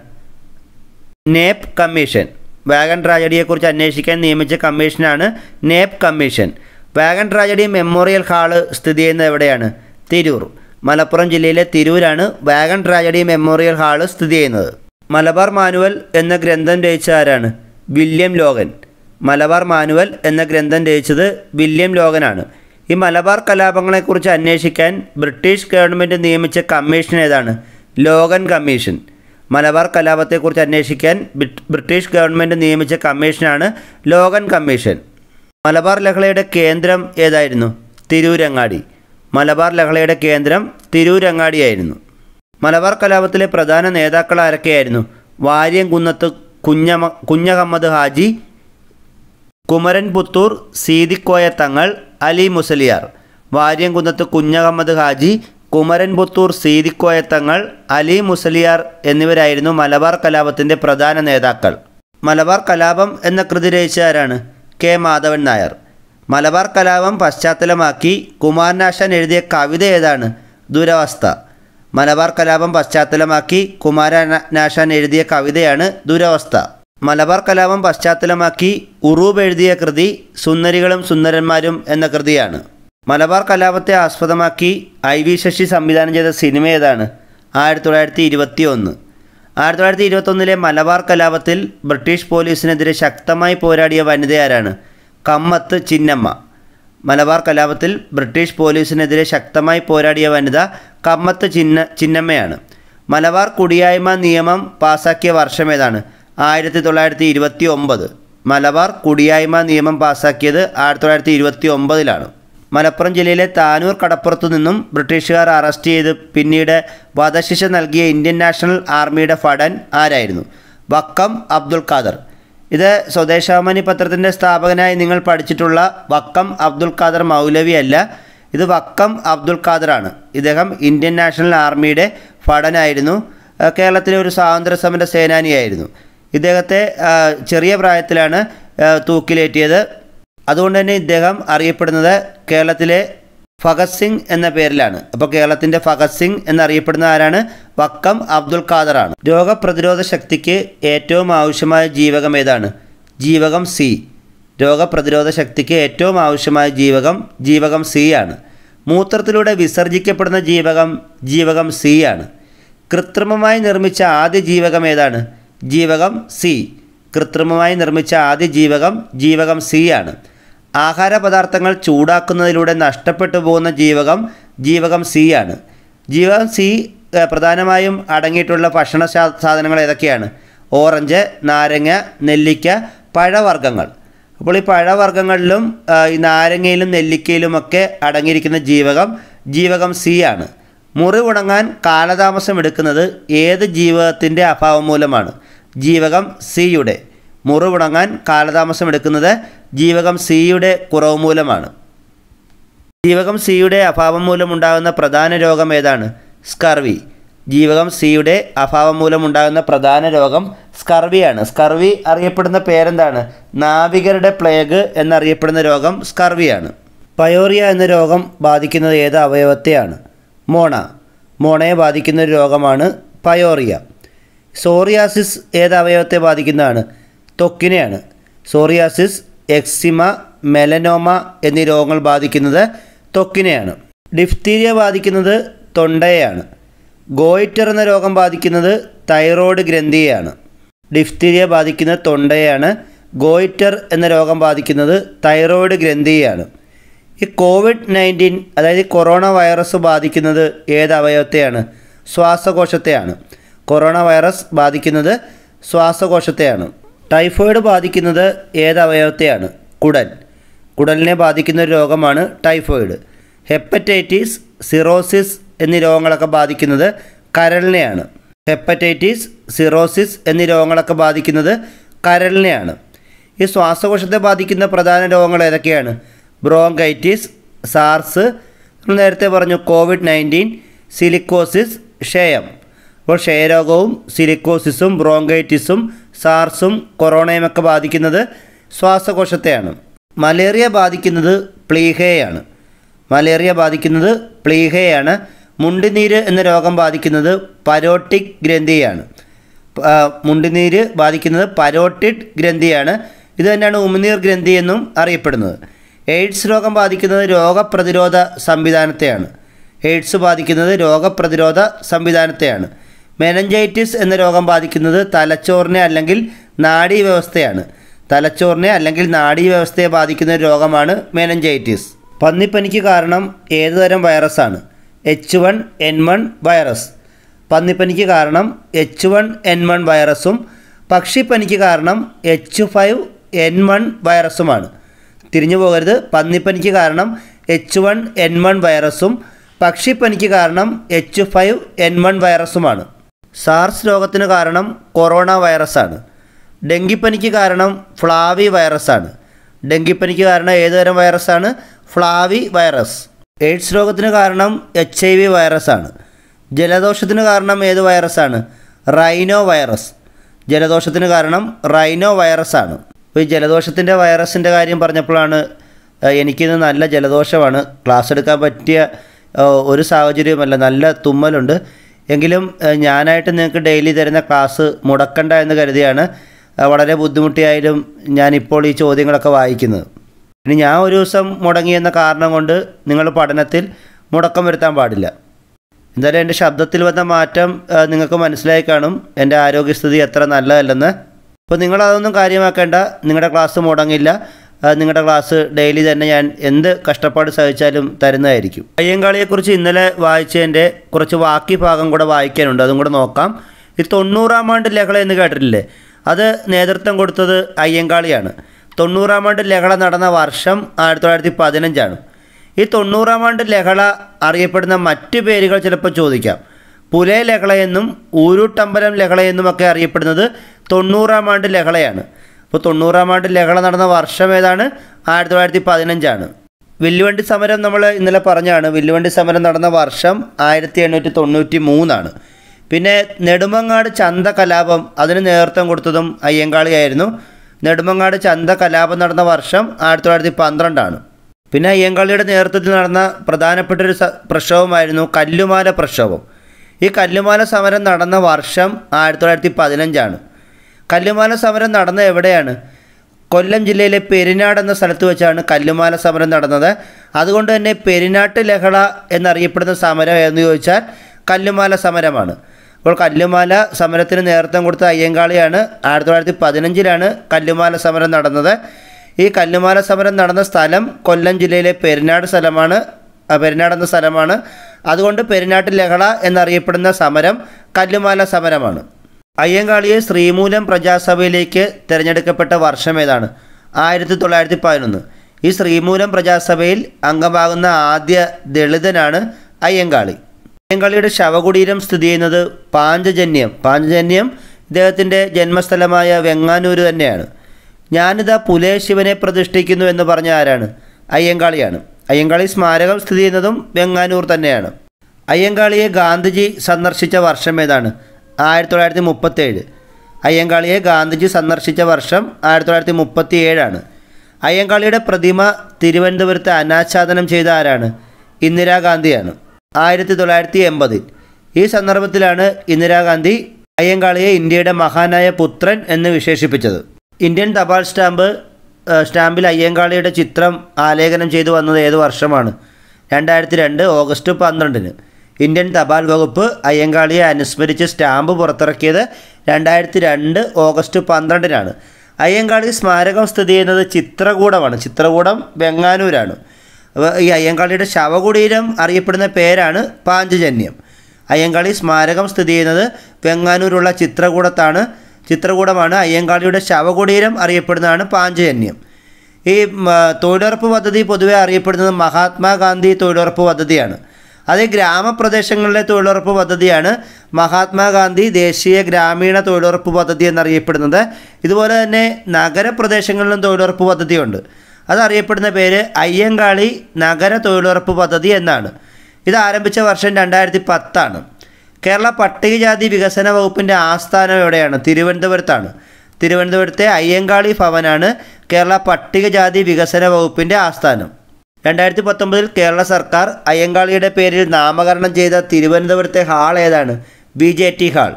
നേപ് കമ്മീഷൻ വാഗൺ ട്രാജഡിയെക്കുറിച്ച് അന്വേഷിക്കാൻ നിയമിച്ച കമ്മീഷനാണ് Knapp commission wagon tragedy memorial hall സ്ഥിതി ചെയ്യുന്നത് എവിടെയാണ് തിരൂർ മലപ്പുറം ജില്ലയിലെ തിരൂരാണ് വാഗൺ ട്രാജഡി മെമ്മോറിയൽ ഹാള് സ്ഥിതി ചെയ്യുന്നത് മലബാർ മാനുവൽ എന്ന ഗ്രന്ഥം രചിച്ച ആരാണ് വില്യം ലോഗൻ മലബാർ മാനുവൽ എന്ന ഗ്രന്ഥം രചിച്ചത് വില്യം ലോഗനാണ് ഈ മലബാർ കലാപങ്ങളെക്കുറിച്ച് അന്വേഷിക്കാൻ ബ്രിട്ടീഷ് ഗവൺമെൻറ് നിയമിച്ച കമ്മീഷൻ ഏതാണ് ലോഗൻ കമ്മീഷൻ മലബാർ കലാപത്തെക്കുറിച്ച് അന്വേഷിക്കാൻ ബ്രിട്ടീഷ് ഗവൺമെൻറ് നിയമിച്ച കമ്മീഷനാണ് ലോഗൻ കമ്മീഷൻ മലബാർ ലഹളയുടെ കേന്ദ്രം ഏതായിരുന്നു തിരൂരങ്ങാടി മലബാർ ലഹളയുടെ കേന്ദ്രം തിരൂരങ്ങാടിയായിരുന്നു മലബാർ കലാപത്തിലെ പ്രധാന നേതാക്കൾ ആരൊക്കെയായിരുന്നു വാര്യംകുന്നത്ത് കുഞ്ഞമ കുഞ്ഞഹമ്മദ് ഹാജി കുമരൻ പുത്തൂർ സീതിക്കോയ തങ്ങൾ അലി മുസലിയാർ വാര്യംകുന്നത്ത് കുഞ്ഞഹമ്മദ് ഹാജി കുമരൻ പുത്തൂർ സീതിക്കോയ തങ്ങൾ അലി മുസലിയാർ എന്നിവരായിരുന്നു മലബാർ കലാപത്തിൻ്റെ പ്രധാന നേതാക്കൾ മലബാർ കലാപം എന്ന കൃതി രചിച്ച ആരാണ് കെ മാധവൻ നായർ മലബാർ കലാപം പശ്ചാത്തലമാക്കി കുമാരനാശാൻ എഴുതിയ കവിത ഏതാണ് ദുരവസ്ഥ മലബാർ കലാപം പശ്ചാത്തലമാക്കി കുമാരനാശാൻ എഴുതിയ കവിതയാണ് ദുരവസ്ഥ മലബാർ കലാപം പശ്ചാത്തലമാക്കി ഉറൂബ് എഴുതിയ കൃതി സുന്ദരികളും സുന്ദരന്മാരും എന്ന കൃതിയാണ് മലബാർ കലാപത്തെ ആസ്പദമാക്കി ഐ വി ശശി സംവിധാനം ചെയ്ത സിനിമ ഏതാണ് ആയിരത്തി തൊള്ളായിരത്തി ഇരുപത്തി ഒന്ന് ആയിരത്തി തൊള്ളായിരത്തി ഇരുപത്തൊന്നിലെ മലബാർ കലാപത്തിൽ ബ്രിട്ടീഷ് പോലീസിനെതിരെ ശക്തമായി പോരാടിയ വനിതയാരാണ് കമ്മത്ത് ചിന്നമ്മ മലബാർ കലാപത്തിൽ ബ്രിട്ടീഷ് പോലീസിനെതിരെ ശക്തമായി പോരാടിയ വനിത കമ്മത്ത് ചിന്ന ചിന്നമ്മയാണ് മലബാർ കുടിയായ്മ നിയമം പാസാക്കിയ ഏതാണ് ആയിരത്തി തൊള്ളായിരത്തി ഇരുപത്തി ഒമ്പത് മലബാർ കുടിയായ്മ നിയമം പാസാക്കിയത് ആയിരത്തി തൊള്ളായിരത്തി ഇരുപത്തി ഒമ്പതിലാണ് മലപ്പുറം ജില്ലയിലെ താനൂർ കടപ്പുറത്തു നിന്നും ബ്രിട്ടീഷുകാർ അറസ്റ്റ് ചെയ്ത് പിന്നീട് വധശിക്ഷ നൽകിയ ഇന്ത്യൻ നാഷണൽ ആർമിയുടെ ഫടൻ ആരായിരുന്നു വക്കം അബ്ദുൽ ഖാദർ ഇത് സ്വദേശാമനി പത്രത്തിൻ്റെ സ്ഥാപകനായി നിങ്ങൾ പഠിച്ചിട്ടുള്ള വക്കം അബ്ദുൽ ഖാദർ മൗലവി അല്ല ഇത് വക്കം അബ്ദുൽ ഖാദറാണ് ഇദ്ദേഹം ഇന്ത്യൻ നാഷണൽ ആർമിയുടെ ഭടനായിരുന്നു കേരളത്തിലെ ഒരു സ്വാതന്ത്ര്യ സമര സേനാനിയായിരുന്നു ഇദ്ദേഹത്തെ ചെറിയ പ്രായത്തിലാണ് തൂക്കിലേറ്റിയത് അതുകൊണ്ട് തന്നെ ഇദ്ദേഹം അറിയപ്പെടുന്നത് കേരളത്തിലെ ഫഗത് സിംഗ് എന്ന പേരിലാണ് അപ്പോൾ കേരളത്തിൻ്റെ ഫഗത് സിംഗ് എന്നറിയപ്പെടുന്ന ആരാണ് വക്കം അബ്ദുൽ ഖാദറാണ് രോഗപ്രതിരോധ ശക്തിക്ക് ഏറ്റവും ആവശ്യമായ ജീവകം ഏതാണ് ജീവകം സി രോഗപ്രതിരോധ ശക്തിക്ക് ഏറ്റവും ആവശ്യമായ ജീവകം ജീവകം സി ആണ് മൂത്രത്തിലൂടെ വിസർജിക്കപ്പെടുന്ന ജീവകം ജീവകം സി ആണ് കൃത്രിമമായി നിർമ്മിച്ച ആദ്യ ജീവകം ഏതാണ് ജീവകം സി കൃത്രിമമായി നിർമ്മിച്ച ആദ്യ ജീവകം ജീവകം സി ആണ് ആഹാരപദാർത്ഥങ്ങൾ ചൂടാക്കുന്നതിലൂടെ നഷ്ടപ്പെട്ടു പോകുന്ന ജീവകം ജീവകം സി ആണ് ജീവകം സി പ്രധാനമായും അടങ്ങിയിട്ടുള്ള ഭക്ഷണ സാധനങ്ങൾ ഏതൊക്കെയാണ് ഓറഞ്ച് നാരങ്ങ നെല്ലിക്ക പഴവർഗ്ഗങ്ങൾ അപ്പോൾ ഈ പഴവർഗ്ഗങ്ങളിലും ഈ നാരങ്ങയിലും നെല്ലിക്കയിലുമൊക്കെ അടങ്ങിയിരിക്കുന്ന ജീവകം ജീവകം സി ആണ് മുറി ഉണങ്ങാൻ കാലതാമസം എടുക്കുന്നത് ഏത് ജീവകത്തിൻ്റെ അഭാവം മൂലമാണ് ജീവകം സിയുടെ മുറിവുണങ്ങാൻ എടുക്കുന്നത് ജീവകം സിയുടെ കുറവ് മൂലമാണ് ജീവകം സിയുടെ അഭാവം മൂലമുണ്ടാകുന്ന പ്രധാന രോഗം ഏതാണ് സ്കർവി ജീവകം സിയുടെ അഭാവം മൂലമുണ്ടാകുന്ന പ്രധാന രോഗം സ്കർവിയാണ് സ്കർവി അറിയപ്പെടുന്ന പേരെന്താണ് നാവികരുടെ പ്ലേഗ് എന്നറിയപ്പെടുന്ന രോഗം സ്കർവിയാണ് പയോറിയ എന്ന രോഗം ബാധിക്കുന്നത് ഏത് അവയവത്തെയാണ് മോണ മോണയെ ബാധിക്കുന്ന ഒരു രോഗമാണ് പയോറിയ സോറിയാസിസ് ഏത് അവയവത്തെ ബാധിക്കുന്നതാണ് ത്വക്കിനെയാണ് സോറിയാസിസ് എക്സിമ മെലനോമ എന്നീ രോഗങ്ങൾ ബാധിക്കുന്നത് ത്വക്കിനെയാണ് ഡിഫ്തീരിയ ബാധിക്കുന്നത് തൊണ്ടയെയാണ് ഗോയിറ്റർ എന്ന രോഗം ബാധിക്കുന്നത് തൈറോയ്ഡ് ഗ്രന്ഥിയെയാണ് ഡിഫ്തീരിയ ബാധിക്കുന്ന തൊണ്ടയാണ് ഗോയിറ്റർ എന്ന രോഗം ബാധിക്കുന്നത് തൈറോയ്ഡ് ഗ്രന്ഥിയെയാണ് ഈ കോവിഡ് നയൻറ്റീൻ അതായത് കൊറോണ വൈറസ് ബാധിക്കുന്നത് ഏത് അവയവത്തെയാണ് ശ്വാസകോശത്തെയാണ് കൊറോണ വൈറസ് ബാധിക്കുന്നത് ശ്വാസകോശത്തെയാണ് ടൈഫോയിഡ് ബാധിക്കുന്നത് ഏതവയവത്തെയാണ് കുടൽ കുടലിനെ ബാധിക്കുന്ന ഒരു രോഗമാണ് ടൈഫോയിഡ് ഹെപ്പറ്റൈറ്റിസ് സിറോസിസ് എന്നീ രോഗങ്ങളൊക്കെ ബാധിക്കുന്നത് കരളിനെയാണ് ഹെപ്പറ്റൈറ്റിസ് സിറോസിസ് എന്നീ രോഗങ്ങളൊക്കെ ബാധിക്കുന്നത് കരളിനെയാണ് ഈ ശ്വാസകോശത്തെ ബാധിക്കുന്ന പ്രധാന രോഗങ്ങൾ ഏതൊക്കെയാണ് ബ്രോങ്കൈറ്റിസ് സാർസ് നേരത്തെ പറഞ്ഞു കോവിഡ് നയൻറ്റീൻ സിലിക്കോസിസ് ക്ഷയം അപ്പോൾ ക്ഷയരോഗവും സിലിക്കോസിസും ബ്രോങ്കൈറ്റിസും സാർസും കൊറോണയുമൊക്കെ ബാധിക്കുന്നത് ശ്വാസകോശത്തെയാണ് മലേറിയ ബാധിക്കുന്നത് പ്ലീഹയാണ് മലേറിയ ബാധിക്കുന്നത് പ്ലീഹയാണ് മുണ്ടിനീര് എന്ന രോഗം ബാധിക്കുന്നത് പരോട്ടിക് ഗ്രന്ഥിയാണ് മുണ്ടിനീര് ബാധിക്കുന്നത് പരോട്ടിഡ് ഗ്രന്ഥിയാണ് ഇത് തന്നെയാണ് ഉമിനീർ ഗ്രന്ഥി എന്നും അറിയപ്പെടുന്നത് എയ്ഡ്സ് രോഗം ബാധിക്കുന്നത് രോഗപ്രതിരോധ സംവിധാനത്തെയാണ് എയ്ഡ്സ് ബാധിക്കുന്നത് രോഗപ്രതിരോധ സംവിധാനത്തെയാണ് മെനഞ്ചൈറ്റിസ് എന്ന രോഗം ബാധിക്കുന്നത് തലച്ചോറിനെ അല്ലെങ്കിൽ നാഡീ വ്യവസ്ഥയാണ് തലച്ചോറിനെ അല്ലെങ്കിൽ നാഡീ വ്യവസ്ഥയെ ബാധിക്കുന്ന രോഗമാണ് മെനഞ്ചൈറ്റിസ് പന്നിപ്പനിക്ക് കാരണം ഏതുതരം വൈറസാണ് H one N one virus പന്നിപ്പനിക്ക് കാരണം എച്ച് വൺ എൻ വൺ വൈറസും പക്ഷിപ്പനിക്ക് കാരണം എച്ച് ഫൈവ് എൻ വൺ വൈറസുമാണ് തിരിഞ്ഞു പോകരുത് പന്നിപ്പനിക്ക് കാരണം എച്ച് വൺ എൻ വൺ വൈറസും പക്ഷിപ്പനിക്ക് കാരണം എച്ച് ഫൈവ് എൻ വൺ വൈറസുമാണ് സാർസ് രോഗത്തിന് കാരണം കൊറോണ വൈറസാണ് ഡെങ്കിപ്പനിക്ക് കാരണം ഫ്ലാവി വൈറസാണ് ഡെങ്കിപ്പനിക്ക് കാരണം ഏതുതരം വൈറസാണ് ഫ്ലാവി വൈറസ് എയ്ഡ്സ് രോഗത്തിന് കാരണം എച്ച് ഐ വി വൈറസാണ് ജലദോഷത്തിന് കാരണം ഏത് വൈറസാണ് റൈനോ വൈറസ് ജലദോഷത്തിന് കാരണം റൈനോ വൈറസാണ് ഇപ്പോൾ ഈ ജലദോഷത്തിൻ്റെ വൈറസിൻ്റെ കാര്യം പറഞ്ഞപ്പോഴാണ് എനിക്കിന്ന് നല്ല ജലദോഷമാണ് ക്ലാസ് എടുക്കാൻ പറ്റിയ ഒരു സാഹചര്യമല്ല നല്ല തുമ്മലുണ്ട് എങ്കിലും ഞാനായിട്ട് നിങ്ങൾക്ക് ഡെയിലി തരുന്ന ക്ലാസ് മുടക്കണ്ട എന്ന് കരുതിയാണ് വളരെ ബുദ്ധിമുട്ടിയായാലും ഞാനിപ്പോൾ ഈ ചോദ്യങ്ങളൊക്കെ വായിക്കുന്നത് ഇനി ഞാൻ ഒരു ദിവസം മുടങ്ങിയെന്ന കാരണം കൊണ്ട് നിങ്ങൾ പഠനത്തിൽ മുടക്കം വരുത്താൻ പാടില്ല എന്തായാലും എൻ്റെ ശബ്ദത്തിൽ വന്ന മാറ്റം നിങ്ങൾക്ക് മനസ്സിലായി കാണും എൻ്റെ ആരോഗ്യസ്ഥിതി എത്ര നല്ലതല്ലെന്ന് അപ്പോൾ നിങ്ങളതൊന്നും കാര്യമാക്കേണ്ട നിങ്ങളുടെ ക്ലാസ് മുടങ്ങില്ല നിങ്ങളുടെ ക്ലാസ് ഡെയിലി തന്നെ ഞാൻ എന്ത് കഷ്ടപ്പാട് സഹിച്ചാലും തരുന്നതായിരിക്കും അയ്യങ്കാളിയെക്കുറിച്ച് ഇന്നലെ വായിച്ചതിൻ്റെ കുറച്ച് ബാക്കി ഭാഗം കൂടെ വായിക്കാനുണ്ട് അതും കൂടെ നോക്കാം ഈ തൊണ്ണൂറാം ആണ്ട് ലഹള എന്ന് കേട്ടിട്ടില്ലേ അത് നേതൃത്വം കൊടുത്തത് അയ്യങ്കാളിയാണ് തൊണ്ണൂറാം ആണ്ട് ലഹള നടന്ന വർഷം ആയിരത്തി തൊള്ളായിരത്തി പതിനഞ്ചാണ് ഈ തൊണ്ണൂറാം ആണ്ട് ലഹള അറിയപ്പെടുന്ന മറ്റ് പേരുകൾ ചിലപ്പോൾ ചോദിക്കാം പുലേ ലഹളയെന്നും ലഹളയെന്നും ഒക്കെ അറിയപ്പെടുന്നത് തൊണ്ണൂറാം ആണ്ട് ലഹളയാണ് ഇപ്പോൾ തൊണ്ണൂറാം ആണ്ട് ലഹള നടന്ന വർഷം ഏതാണ് ആയിരത്തി തൊള്ളായിരത്തി പതിനഞ്ചാണ് വില്ലുവണ്ടി സമരം നമ്മൾ ഇന്നലെ പറഞ്ഞാണ് വില്ലുവണ്ടി സമരം നടന്ന വർഷം ആയിരത്തി എണ്ണൂറ്റി തൊണ്ണൂറ്റി മൂന്നാണ് പിന്നെ നെടുമങ്ങാട് ചന്ത കലാപം അതിന് നേതൃത്വം കൊടുത്തതും അയ്യങ്കാളിയായിരുന്നു നെടുമങ്ങാട് ചന്ത കലാപം നടന്ന വർഷം ആയിരത്തി തൊള്ളായിരത്തി പന്ത്രണ്ടാണ് പിന്നെ അയ്യങ്കാളിയുടെ നേതൃത്വത്തിൽ നടന്ന പ്രധാനപ്പെട്ട ഒരു പ്രക്ഷോഭമായിരുന്നു കല്ലുമാല പ്രക്ഷോഭം ഈ കല്ലുമാല സമരം നടന്ന വർഷം ആയിരത്തി തൊള്ളായിരത്തി പതിനഞ്ചാണ് കല്ലുമാല സമരം നടന്ന എവിടെയാണ് കൊല്ലം ജില്ലയിലെ പെരിനാട് എന്ന സ്ഥലത്ത് വെച്ചാണ് കല്ലുമാല സമരം നടന്നത് അതുകൊണ്ട് തന്നെ പെരിനാട്ട് ലഹള എന്നറിയപ്പെടുന്ന സമരം എന്ന് ചോദിച്ചാൽ കല്ലുമാല സമരമാണ് അപ്പോൾ കല്ലുമാല സമരത്തിന് നേതൃത്വം കൊടുത്ത അയ്യങ്കാളിയാണ് ആയിരത്തി തൊള്ളായിരത്തി പതിനഞ്ചിലാണ് കല്ലുമാല സമരം നടന്നത് ഈ കല്ലുമാല സമരം നടന്ന സ്ഥലം കൊല്ലം ജില്ലയിലെ പെരിനാട് സ്ഥലമാണ് പെരിനാട് എന്ന സ്ഥലമാണ് അതുകൊണ്ട് പെരിനാട്ട് ലഹള എന്നറിയപ്പെടുന്ന സമരം കല്ലുമാല സമരമാണ് അയ്യങ്കാളിയെ ശ്രീമൂലം പ്രജാസഭയിലേക്ക് തിരഞ്ഞെടുക്കപ്പെട്ട വർഷം ഏതാണ് ആയിരത്തി തൊള്ളായിരത്തി പതിനൊന്ന് ഈ ശ്രീമൂലം പ്രജാസഭയിൽ അംഗമാകുന്ന ആദ്യ ദളിതനാണ് അയ്യങ്കാളി അയ്യങ്കാളിയുടെ ശവകുടീരം സ്ഥിതി ചെയ്യുന്നത് പാഞ്ചജന്യം പാഞ്ചജന്യം ഇദ്ദേഹത്തിൻ്റെ ജന്മസ്ഥലമായ വെങ്ങാനൂർ തന്നെയാണ് ഞാനിതാ പുലേ ശിവനെ പ്രതിഷ്ഠിക്കുന്നു എന്ന് പറഞ്ഞ ആരാണ് അയ്യങ്കാളിയാണ് അയ്യങ്കാളി സ്മാരകം സ്ഥിതി ചെയ്യുന്നതും വെങ്ങാനൂർ തന്നെയാണ് അയ്യങ്കാളിയെ ഗാന്ധിജി സന്ദർശിച്ച വർഷം ഏതാണ് ആയിരത്തി തൊള്ളായിരത്തി മുപ്പത്തേഴ് അയ്യങ്കാളിയെ ഗാന്ധിജി സന്ദർശിച്ച വർഷം ആയിരത്തി തൊള്ളായിരത്തി മുപ്പത്തി ഏഴാണ് അയ്യങ്കാളിയുടെ പ്രതിമ തിരുവനന്തപുരത്ത് അനാച്ഛാദനം ചെയ്ത ആരാണ് ഇന്ദിരാഗാന്ധിയാണ് ആയിരത്തി തൊള്ളായിരത്തി എൺപതിൽ ഈ സന്ദർഭത്തിലാണ് ഇന്ദിരാഗാന്ധി അയ്യങ്കാളിയെ ഇന്ത്യയുടെ മഹാനായ പുത്രൻ എന്ന് വിശേഷിപ്പിച്ചത് ഇന്ത്യൻ തപാൽ സ്റ്റാമ്പ് സ്റ്റാമ്പിൽ അയ്യങ്കാളിയുടെ ചിത്രം ആലേഖനം ചെയ്തു വന്നത് ഏത് വർഷമാണ് രണ്ടായിരത്തി രണ്ട് ഓഗസ്റ്റ് പന്ത്രണ്ടിന് ഇന്ത്യൻ തപാൽ വകുപ്പ് അയ്യങ്കാളിയെ അനുസ്മരിച്ച് സ്റ്റാമ്പ് പുറത്തിറക്കിയത് രണ്ടായിരത്തി രണ്ട് ഓഗസ്റ്റ് പന്ത്രണ്ടിനാണ് അയ്യങ്കാളി സ്മാരകം സ്ഥിതി ചെയ്യുന്നത് ചിത്രകൂടമാണ് ചിത്രകൂടം ബെങ്ങാനൂരാണ് അപ്പോൾ ഈ അയ്യങ്കാളിയുടെ ശവകുടീരം അറിയപ്പെടുന്ന പേരാണ് പാഞ്ചജന്യം അയ്യങ്കാളി സ്മാരകം സ്ഥിതി ചെയ്യുന്നത് ബെങ്ങാനൂരുള്ള ചിത്രകൂടത്താണ് ചിത്രകൂടമാണ് അയ്യങ്കാളിയുടെ ശവകുടീരം അറിയപ്പെടുന്നതാണ് പാഞ്ചജന്യം ഈ തൊഴിലുറപ്പ് പദ്ധതി പൊതുവെ അറിയപ്പെടുന്നത് മഹാത്മാഗാന്ധി തൊഴിലുറപ്പ് പദ്ധതിയാണ് അത് ഗ്രാമപ്രദേശങ്ങളിലെ തൊഴിലുറപ്പ് പദ്ധതിയാണ് മഹാത്മാഗാന്ധി ദേശീയ ഗ്രാമീണ തൊഴിലുറപ്പ് പദ്ധതി എന്നറിയപ്പെടുന്നത് ഇതുപോലെ തന്നെ നഗരപ്രദേശങ്ങളിലും തൊഴിലുറപ്പ് പദ്ധതിയുണ്ട് അതറിയപ്പെടുന്ന പേര് അയ്യങ്കാളി നഗര തൊഴിലുറപ്പ് പദ്ധതി എന്നാണ് ഇത് ആരംഭിച്ച വർഷം രണ്ടായിരത്തി പത്താണ് കേരള പട്ടികജാതി വികസന വകുപ്പിൻ്റെ ആസ്ഥാനം എവിടെയാണ് തിരുവനന്തപുരത്താണ് തിരുവനന്തപുരത്തെ അയ്യങ്കാളി ഭവനാണ് കേരള പട്ടികജാതി വികസന വകുപ്പിൻ്റെ ആസ്ഥാനം രണ്ടായിരത്തി പത്തൊമ്പതിൽ കേരള സർക്കാർ അയ്യങ്കാളിയുടെ പേരിൽ നാമകരണം ചെയ്ത തിരുവനന്തപുരത്തെ ഹാൾ ഏതാണ് B J T hall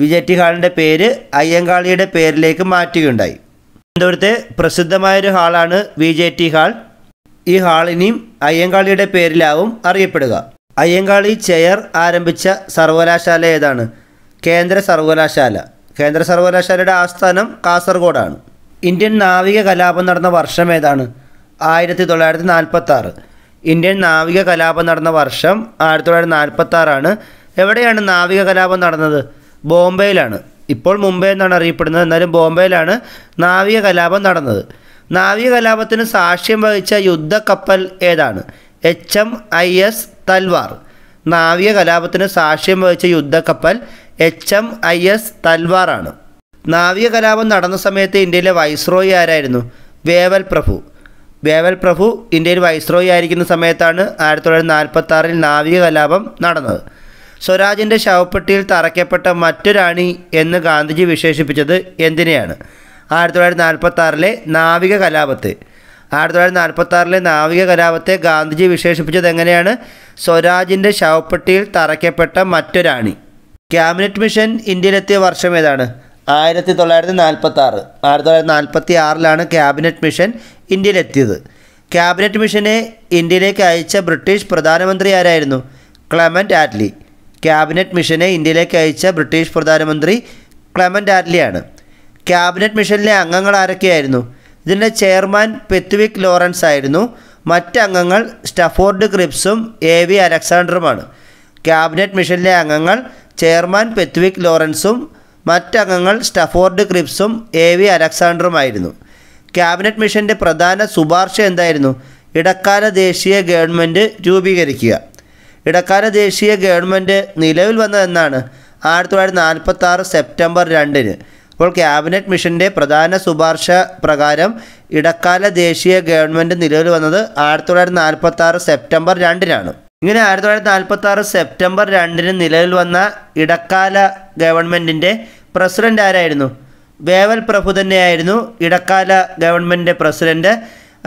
B J T ഹാളിൻ്റെ പേര് അയ്യങ്കാളിയുടെ പേരിലേക്ക് മാറ്റുകയുണ്ടായി തിരുവനന്തപുരത്തെ പ്രസിദ്ധമായൊരു ഹാളാണ് ബി ജെ ടി ഹാൾ ഈ ഹാളിനെയും അയ്യങ്കാളിയുടെ പേരിലാവും അറിയപ്പെടുക അയ്യങ്കാളി ചെയർ ആരംഭിച്ച സർവകലാശാല ഏതാണ് കേന്ദ്ര സർവകലാശാല കേന്ദ്ര സർവകലാശാലയുടെ ആസ്ഥാനം കാസർഗോഡാണ് ഇന്ത്യൻ നാവിക കലാപം നടന്ന വർഷം ഏതാണ് ആയിരത്തി തൊള്ളായിരത്തി നാൽപ്പത്തി ആറ് ഇന്ത്യൻ നാവിക കലാപം നടന്ന വർഷം ആയിരത്തി തൊള്ളായിരത്തി നാൽപ്പത്തി ആറാണ് എവിടെയാണ് നാവിക കലാപം നടന്നത് ബോംബെയിലാണ് ഇപ്പോൾ മുംബൈ എന്നാണ് അറിയപ്പെടുന്നത് എന്നാലും ബോംബെയിലാണ് നാവിക കലാപം നടന്നത് നാവിക കലാപത്തിന് സാക്ഷ്യം വഹിച്ച യുദ്ധക്കപ്പൽ ഏതാണ് H M I S Talwar നാവിക കലാപത്തിന് സാക്ഷ്യം വഹിച്ച യുദ്ധക്കപ്പൽ എച്ച് എം ഐ എസ് തൽവാറാണ് നാവിക കലാപം നടന്ന സമയത്ത് ഇന്ത്യയിലെ വൈസ്രോയി ആരായിരുന്നു വേവൽ പ്രഭു വേവൽ പ്രഭു ഇന്ത്യയിൽ വൈസ്രോയി ആയിരിക്കുന്ന സമയത്താണ് ആയിരത്തി തൊള്ളായിരത്തി നാൽപ്പത്തി ആറിൽ നാവിക കലാപം നടന്നത് സ്വരാജിൻ്റെ ശവപ്പെട്ടിയിൽ തറയ്ക്കപ്പെട്ട മറ്റു റാണി എന്ന് ഗാന്ധിജി വിശേഷിപ്പിച്ചത് എന്തിനെയാണ് ആയിരത്തി തൊള്ളായിരത്തി നാൽപ്പത്തി ആറിലെ നാവിക കലാപത്തെ ആയിരത്തി തൊള്ളായിരത്തി നാൽപ്പത്തി ആറിലെ നാവിക കലാപത്തെ ഗാന്ധിജി വിശേഷിപ്പിച്ചത് എങ്ങനെയാണ് സ്വരാജിൻ്റെ ശവപ്പെട്ടിയിൽ തറയ്ക്കപ്പെട്ട മറ്റൊരാണി ക്യാബിനറ്റ് മിഷൻ ഇന്ത്യയിലെത്തിയ വർഷം ഏതാണ് ആയിരത്തി തൊള്ളായിരത്തി നാൽപ്പത്തി ആറ് ആയിരത്തി തൊള്ളായിരത്തി നാൽപ്പത്തി ആറിലാണ് ക്യാബിനറ്റ് മിഷൻ ഇന്ത്യയിലെത്തിയത് ക്യാബിനറ്റ് മിഷനെ ഇന്ത്യയിലേക്ക് അയച്ച ബ്രിട്ടീഷ് പ്രധാനമന്ത്രി ആരായിരുന്നു ക്ലമൻറ്റ് ആറ്റ്ലി ക്യാബിനറ്റ് മിഷനെ ഇന്ത്യയിലേക്ക് അയച്ച ബ്രിട്ടീഷ് പ്രധാനമന്ത്രി ക്ലമൻറ്റ് ആറ്റ്ലിയാണ് ക്യാബിനറ്റ് മിഷനിലെ അംഗങ്ങൾ ആരൊക്കെയായിരുന്നു ഇതിൻ്റെ ചെയർമാൻ പെത്വിക് ലോറൻസ് ആയിരുന്നു മറ്റ് അംഗങ്ങൾ സ്റ്റഫോർഡ് ക്രിപ്സും എ വി അലക്സാണ്ടറുമാണ് ക്യാബിനറ്റ് മിഷനിലെ അംഗങ്ങൾ ചെയർമാൻ പെത്വിക് ലോറൻസും മറ്റംഗങ്ങൾ സ്റ്റഫോർഡ് ക്രിപ്സും എ വി അലക്സാണ്ടറുമായിരുന്നു ക്യാബിനറ്റ് മിഷൻ്റെ പ്രധാന ശുപാർശ എന്തായിരുന്നു ഇടക്കാല ദേശീയ ഗവൺമെൻറ് രൂപീകരിക്കുക ഇടക്കാല ദേശീയ ഗവൺമെൻറ് നിലവിൽ വന്നതെന്നാണ് ആയിരത്തി തൊള്ളായിരത്തി നാൽപ്പത്തി ആറ് സെപ്റ്റംബർ രണ്ടിന് അപ്പോൾ ക്യാബിനറ്റ് മിഷൻ്റെ പ്രധാന ശുപാർശ പ്രകാരം ഇടക്കാല ദേശീയ ഗവൺമെൻറ് നിലവിൽ വന്നത് ആയിരത്തി തൊള്ളായിരത്തി നാൽപ്പത്തി ആറ് സെപ്റ്റംബർ രണ്ടിനാണ് ഇങ്ങനെ ആയിരത്തി തൊള്ളായിരത്തി നാൽപ്പത്തി ആറ് സെപ്റ്റംബർ രണ്ടിന് നിലവിൽ വന്ന ഇടക്കാല ഗവൺമെൻറ്റിൻ്റെ പ്രസിഡൻ്റ് ആരായിരുന്നു വേവൽ പ്രഭു തന്നെയായിരുന്നു ഇടക്കാല ഗവൺമെൻറ് പ്രസിഡൻറ്റ്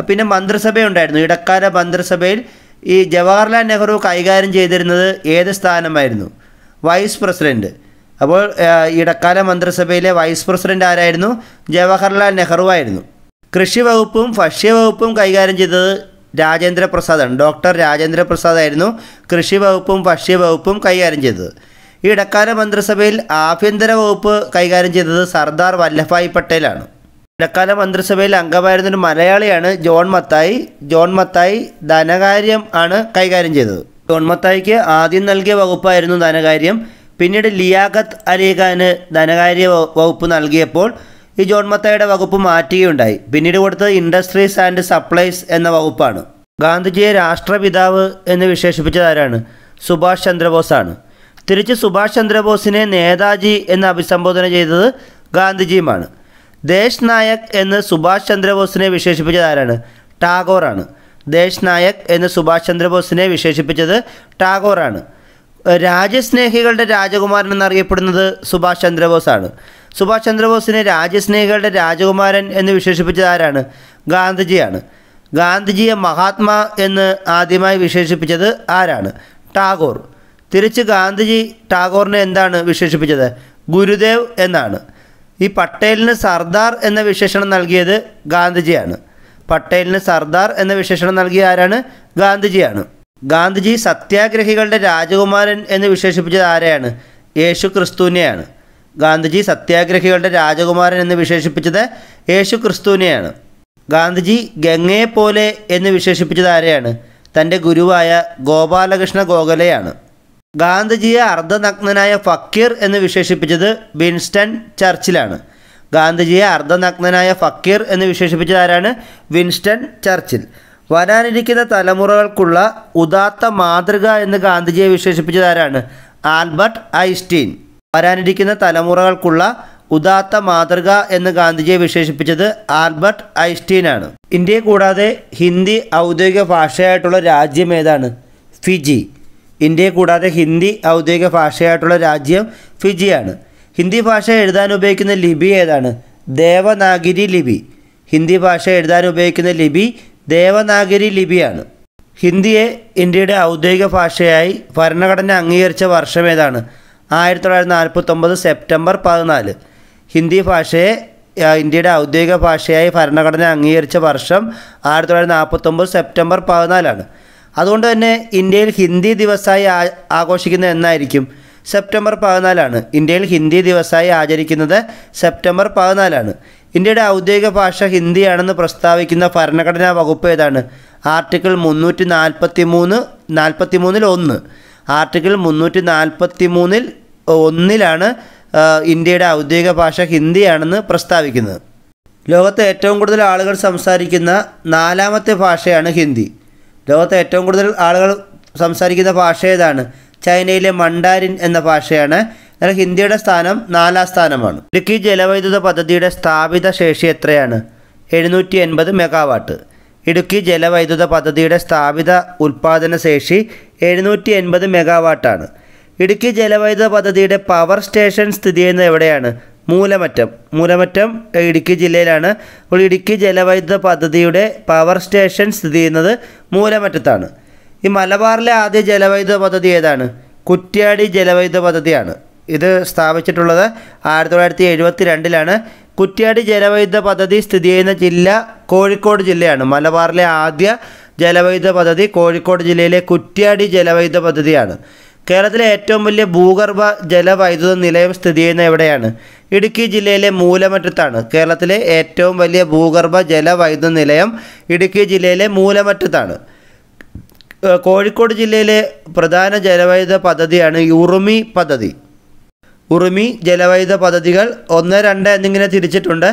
പിന്നെ മന്ത്രിസഭയുണ്ടായിരുന്നു ഇടക്കാല മന്ത്രിസഭയിൽ ഈ ജവഹർലാൽ നെഹ്റു കൈകാര്യം ചെയ്തിരുന്നത് ഏത് സ്ഥാനമായിരുന്നു വൈസ് പ്രസിഡൻറ്റ് അപ്പോൾ ഇടക്കാല മന്ത്രിസഭയിലെ വൈസ് പ്രസിഡൻ്റ് ആരായിരുന്നു ജവഹർലാൽ നെഹ്റു ആയിരുന്നു കൃഷി വകുപ്പും ഭക്ഷ്യ വകുപ്പും കൈകാര്യം ചെയ്തത് രാജേന്ദ്ര പ്രസാദാണ് ഡോക്ടർ രാജേന്ദ്ര പ്രസാദായിരുന്നു കൃഷി വകുപ്പും ഭക്ഷ്യ വകുപ്പും കൈകാര്യം ചെയ്തത് ഈ ഇടക്കാല മന്ത്രിസഭയിൽ ആഭ്യന്തര വകുപ്പ് കൈകാര്യം ചെയ്തത് സർദാർ വല്ലഭായ് പട്ടേലാണ് ഇടക്കാല മന്ത്രിസഭയിൽ അംഗമായിരുന്ന ഒരു മലയാളിയാണ് ജോൺ മത്തായി ജോൺ മത്തായി ധനകാര്യം ആണ് കൈകാര്യം ചെയ്തത് ജോൺ മത്തായിക്ക് ആദ്യം നൽകിയ വകുപ്പായിരുന്നു ധനകാര്യം പിന്നീട് ലിയാഖത്ത് അലിഖാന് ധനകാര്യ വകുപ്പ് നൽകിയപ്പോൾ ഈ ജോൺ മത്തായുടെ വകുപ്പ് മാറ്റുകയുണ്ടായി പിന്നീട് കൊടുത്തത് ഇൻഡസ്ട്രീസ് ആൻഡ് സപ്ലൈസ് എന്ന വകുപ്പാണ് ഗാന്ധിജിയെ രാഷ്ട്രപിതാവ് എന്ന് വിശേഷിപ്പിച്ചത് ആരാണ് സുഭാഷ് ചന്ദ്രബോസാണ് തിരിച്ച് സുഭാഷ് ചന്ദ്രബോസിനെ നേതാജി എന്ന് അഭിസംബോധന ചെയ്തത് ഗാന്ധിജിയുമാണ് ദേശ് നായക് എന്ന് സുഭാഷ് ചന്ദ്രബോസിനെ വിശേഷിപ്പിച്ചത് ആരാണ് ടാഗോറാണ് ദേശ് നായക് എന്ന് സുഭാഷ് ചന്ദ്രബോസിനെ വിശേഷിപ്പിച്ചത് ടാഗോറാണ് രാജ്യസ്നേഹികളുടെ രാജകുമാരൻ എന്നറിയപ്പെടുന്നത് സുഭാഷ് ചന്ദ്രബോസാണ് സുഭാഷ് ചന്ദ്രബോസിനെ രാജ്യസ്നേഹികളുടെ രാജകുമാരൻ എന്ന് വിശേഷിപ്പിച്ചത് ആരാണ് ഗാന്ധിജിയാണ് ഗാന്ധിജിയെ മഹാത്മാ എന്ന് ആദ്യമായി വിശേഷിപ്പിച്ചത് ആരാണ് ടാഗോർ തിരിച്ച് ഗാന്ധിജി ടാഗോറിനെ എന്താണ് വിശേഷിപ്പിച്ചത് ഗുരുദേവ് എന്നാണ് ഈ പട്ടേലിന് സർദാർ എന്ന വിശേഷണം നൽകിയത് ഗാന്ധിജിയാണ് പട്ടേലിന് സർദാർ എന്ന വിശേഷണം നൽകിയ ആരാണ് ഗാന്ധിജിയാണ് ഗാന്ധിജി സത്യാഗ്രഹികളുടെ രാജകുമാരൻ എന്ന് വിശേഷിപ്പിച്ചത് ആരെയാണ് യേശു ക്രിസ്തുവിനെയാണ് ഗാന്ധിജി സത്യാഗ്രഹികളുടെ രാജകുമാരൻ എന്ന് വിശേഷിപ്പിച്ചത് യേശു ക്രിസ്തുവിനെയാണ് ഗാന്ധിജി ഗംഗയെപ്പോലെ പോലെ എന്ന് വിശേഷിപ്പിച്ചത് ആരെയാണ് തൻ്റെ ഗുരുവായ ഗോപാലകൃഷ്ണ ഗോഖലെയാണ് ഗാന്ധിജിയെ അർദ്ധനഗ്നനായ ഫക്കീർ എന്ന് വിശേഷിപ്പിച്ചത് വിൻസ്റ്റൺ ചർച്ചിലാണ് ഗാന്ധിജിയെ അർദ്ധനഗ്നനായ ഫക്കീർ എന്ന് വിശേഷിപ്പിച്ചത് ആരാണ് വിൻസ്റ്റൺ ചർച്ചിൽ വരാനിരിക്കുന്ന തലമുറകൾക്കുള്ള ഉദാത്ത മാതൃക എന്ന് ഗാന്ധിജിയെ വിശേഷിപ്പിച്ചത് ആരാണ് ആൽബർട്ട് ഐസ്റ്റീൻ വരാനിരിക്കുന്ന തലമുറകൾക്കുള്ള ഉദാത്ത മാതൃക എന്ന് ഗാന്ധിജിയെ വിശേഷിപ്പിച്ചത് ആൽബർട്ട് ഐസ്റ്റീനാണ് ഇന്ത്യയെ കൂടാതെ ഹിന്ദി ഔദ്യോഗിക ഭാഷയായിട്ടുള്ള രാജ്യം ഏതാണ് ഫിജി ഇന്ത്യയെ കൂടാതെ ഹിന്ദി ഔദ്യോഗിക ഭാഷയായിട്ടുള്ള രാജ്യം ഫിജിയാണ് ഹിന്ദി ഭാഷ എഴുതാൻ ഉപയോഗിക്കുന്ന ലിപി ഏതാണ് ദേവനാഗിരി ലിപി ഹിന്ദി ഭാഷ എഴുതാൻ ഉപയോഗിക്കുന്ന ലിപി ദേവനാഗിരി ലിപിയാണ് ഹിന്ദിയെ ഇന്ത്യയുടെ ഔദ്യോഗിക ഭാഷയായി ഭരണഘടന അംഗീകരിച്ച വർഷം ഏതാണ് ആയിരത്തി തൊള്ളായിരത്തി നാൽപ്പത്തൊമ്പത് സെപ്റ്റംബർ പതിനാല് ഹിന്ദി ഭാഷയെ ഇന്ത്യയുടെ ഔദ്യോഗിക ഭാഷയായി ഭരണഘടന അംഗീകരിച്ച വർഷം ആയിരത്തി തൊള്ളായിരത്തി നാൽപ്പത്തൊമ്പത് സെപ്റ്റംബർ പതിനാലാണ് അതുകൊണ്ട് തന്നെ ഇന്ത്യയിൽ ഹിന്ദി ദിവസമായി ആഘോഷിക്കുന്നത് എന്നായിരിക്കും സെപ്റ്റംബർ പതിനാലാണ് ഇന്ത്യയിൽ ഹിന്ദി ദിവസമായി ആചരിക്കുന്നത് സെപ്റ്റംബർ പതിനാലാണ് ഇന്ത്യയുടെ ഔദ്യോഗിക ഭാഷ ഹിന്ദിയാണെന്ന് പ്രസ്താവിക്കുന്ന ഭരണഘടനാ വകുപ്പ് ഏതാണ് ആർട്ടിക്കിൾ മുന്നൂറ്റി നാൽപ്പത്തി മൂന്ന് നാൽപ്പത്തി മൂന്നിൽ ഒന്ന് ആർട്ടിക്കിൾ മുന്നൂറ്റി നാൽപ്പത്തി മൂന്നിൽ ഒന്നിലാണ് ഇന്ത്യയുടെ ഔദ്യോഗിക ഭാഷ ഹിന്ദിയാണെന്ന് പ്രസ്താവിക്കുന്നത് ലോകത്തെ ഏറ്റവും കൂടുതൽ ആളുകൾ സംസാരിക്കുന്ന നാലാമത്തെ ഭാഷയാണ് ഹിന്ദി ലോകത്തെ ഏറ്റവും കൂടുതൽ ആളുകൾ സംസാരിക്കുന്ന ഭാഷ ഏതാണ് ചൈനയിലെ മണ്ടാരിൻ എന്ന ഭാഷയാണ് എന്നാൽ ഹിന്ദിയുടെ സ്ഥാനം നാലാം സ്ഥാനമാണ് ഇടുക്കി ജലവൈദ്യുത പദ്ധതിയുടെ സ്ഥാപിത ശേഷി എത്രയാണ് എഴുന്നൂറ്റി എൺപത് മെഗാവാട്ട് ഇടുക്കി ജലവൈദ്യുത പദ്ധതിയുടെ സ്ഥാപിത ഉൽപ്പാദന ശേഷി എഴുന്നൂറ്റി എൺപത് മെഗാവാട്ടാണ് ഇടുക്കി ജലവൈദ്യുത പദ്ധതിയുടെ പവർ സ്റ്റേഷൻ സ്ഥിതി ചെയ്യുന്നത് എവിടെയാണ് മൂലമറ്റം മൂലമറ്റം ഇടുക്കി ജില്ലയിലാണ് അപ്പോൾ ഇടുക്കി ജലവൈദ്യുത പദ്ധതിയുടെ പവർ സ്റ്റേഷൻ സ്ഥിതി ചെയ്യുന്നത് മൂലമറ്റത്താണ് ഈ മലബാറിലെ ആദ്യ ജലവൈദ്യുത പദ്ധതി ഏതാണ് കുറ്റ്യാടി ജലവൈദ്യുത പദ്ധതിയാണ് ഇത് സ്ഥാപിച്ചിട്ടുള്ളത് ആയിരത്തി തൊള്ളായിരത്തി എഴുപത്തി രണ്ടിലാണ് കുറ്റ്യാടി ജലവൈദ്യുത പദ്ധതി സ്ഥിതി ചെയ്യുന്ന ജില്ല കോഴിക്കോട് ജില്ലയാണ് മലബാറിലെ ആദ്യ ജലവൈദ്യുത പദ്ധതി കോഴിക്കോട് ജില്ലയിലെ കുറ്റ്യാടി ജലവൈദ്യുത പദ്ധതിയാണ് കേരളത്തിലെ ഏറ്റവും വലിയ ഭൂഗർഭ ജലവൈദ്യുത നിലയം സ്ഥിതി ചെയ്യുന്ന എവിടെയാണ് ഇടുക്കി ജില്ലയിലെ മൂലമറ്റത്താണ് കേരളത്തിലെ ഏറ്റവും വലിയ ഭൂഗർഭ ജലവൈദ്യുത നിലയം ഇടുക്കി ജില്ലയിലെ മൂലമറ്റത്താണ് കോഴിക്കോട് ജില്ലയിലെ പ്രധാന ജലവൈദ്യുത പദ്ധതിയാണ് ഉറുമി പദ്ധതി ഉറുമി ജലവൈദ്യുത പദ്ധതികൾ ഒന്ന് രണ്ട് എന്നിങ്ങനെ തിരിച്ചിട്ടുണ്ട്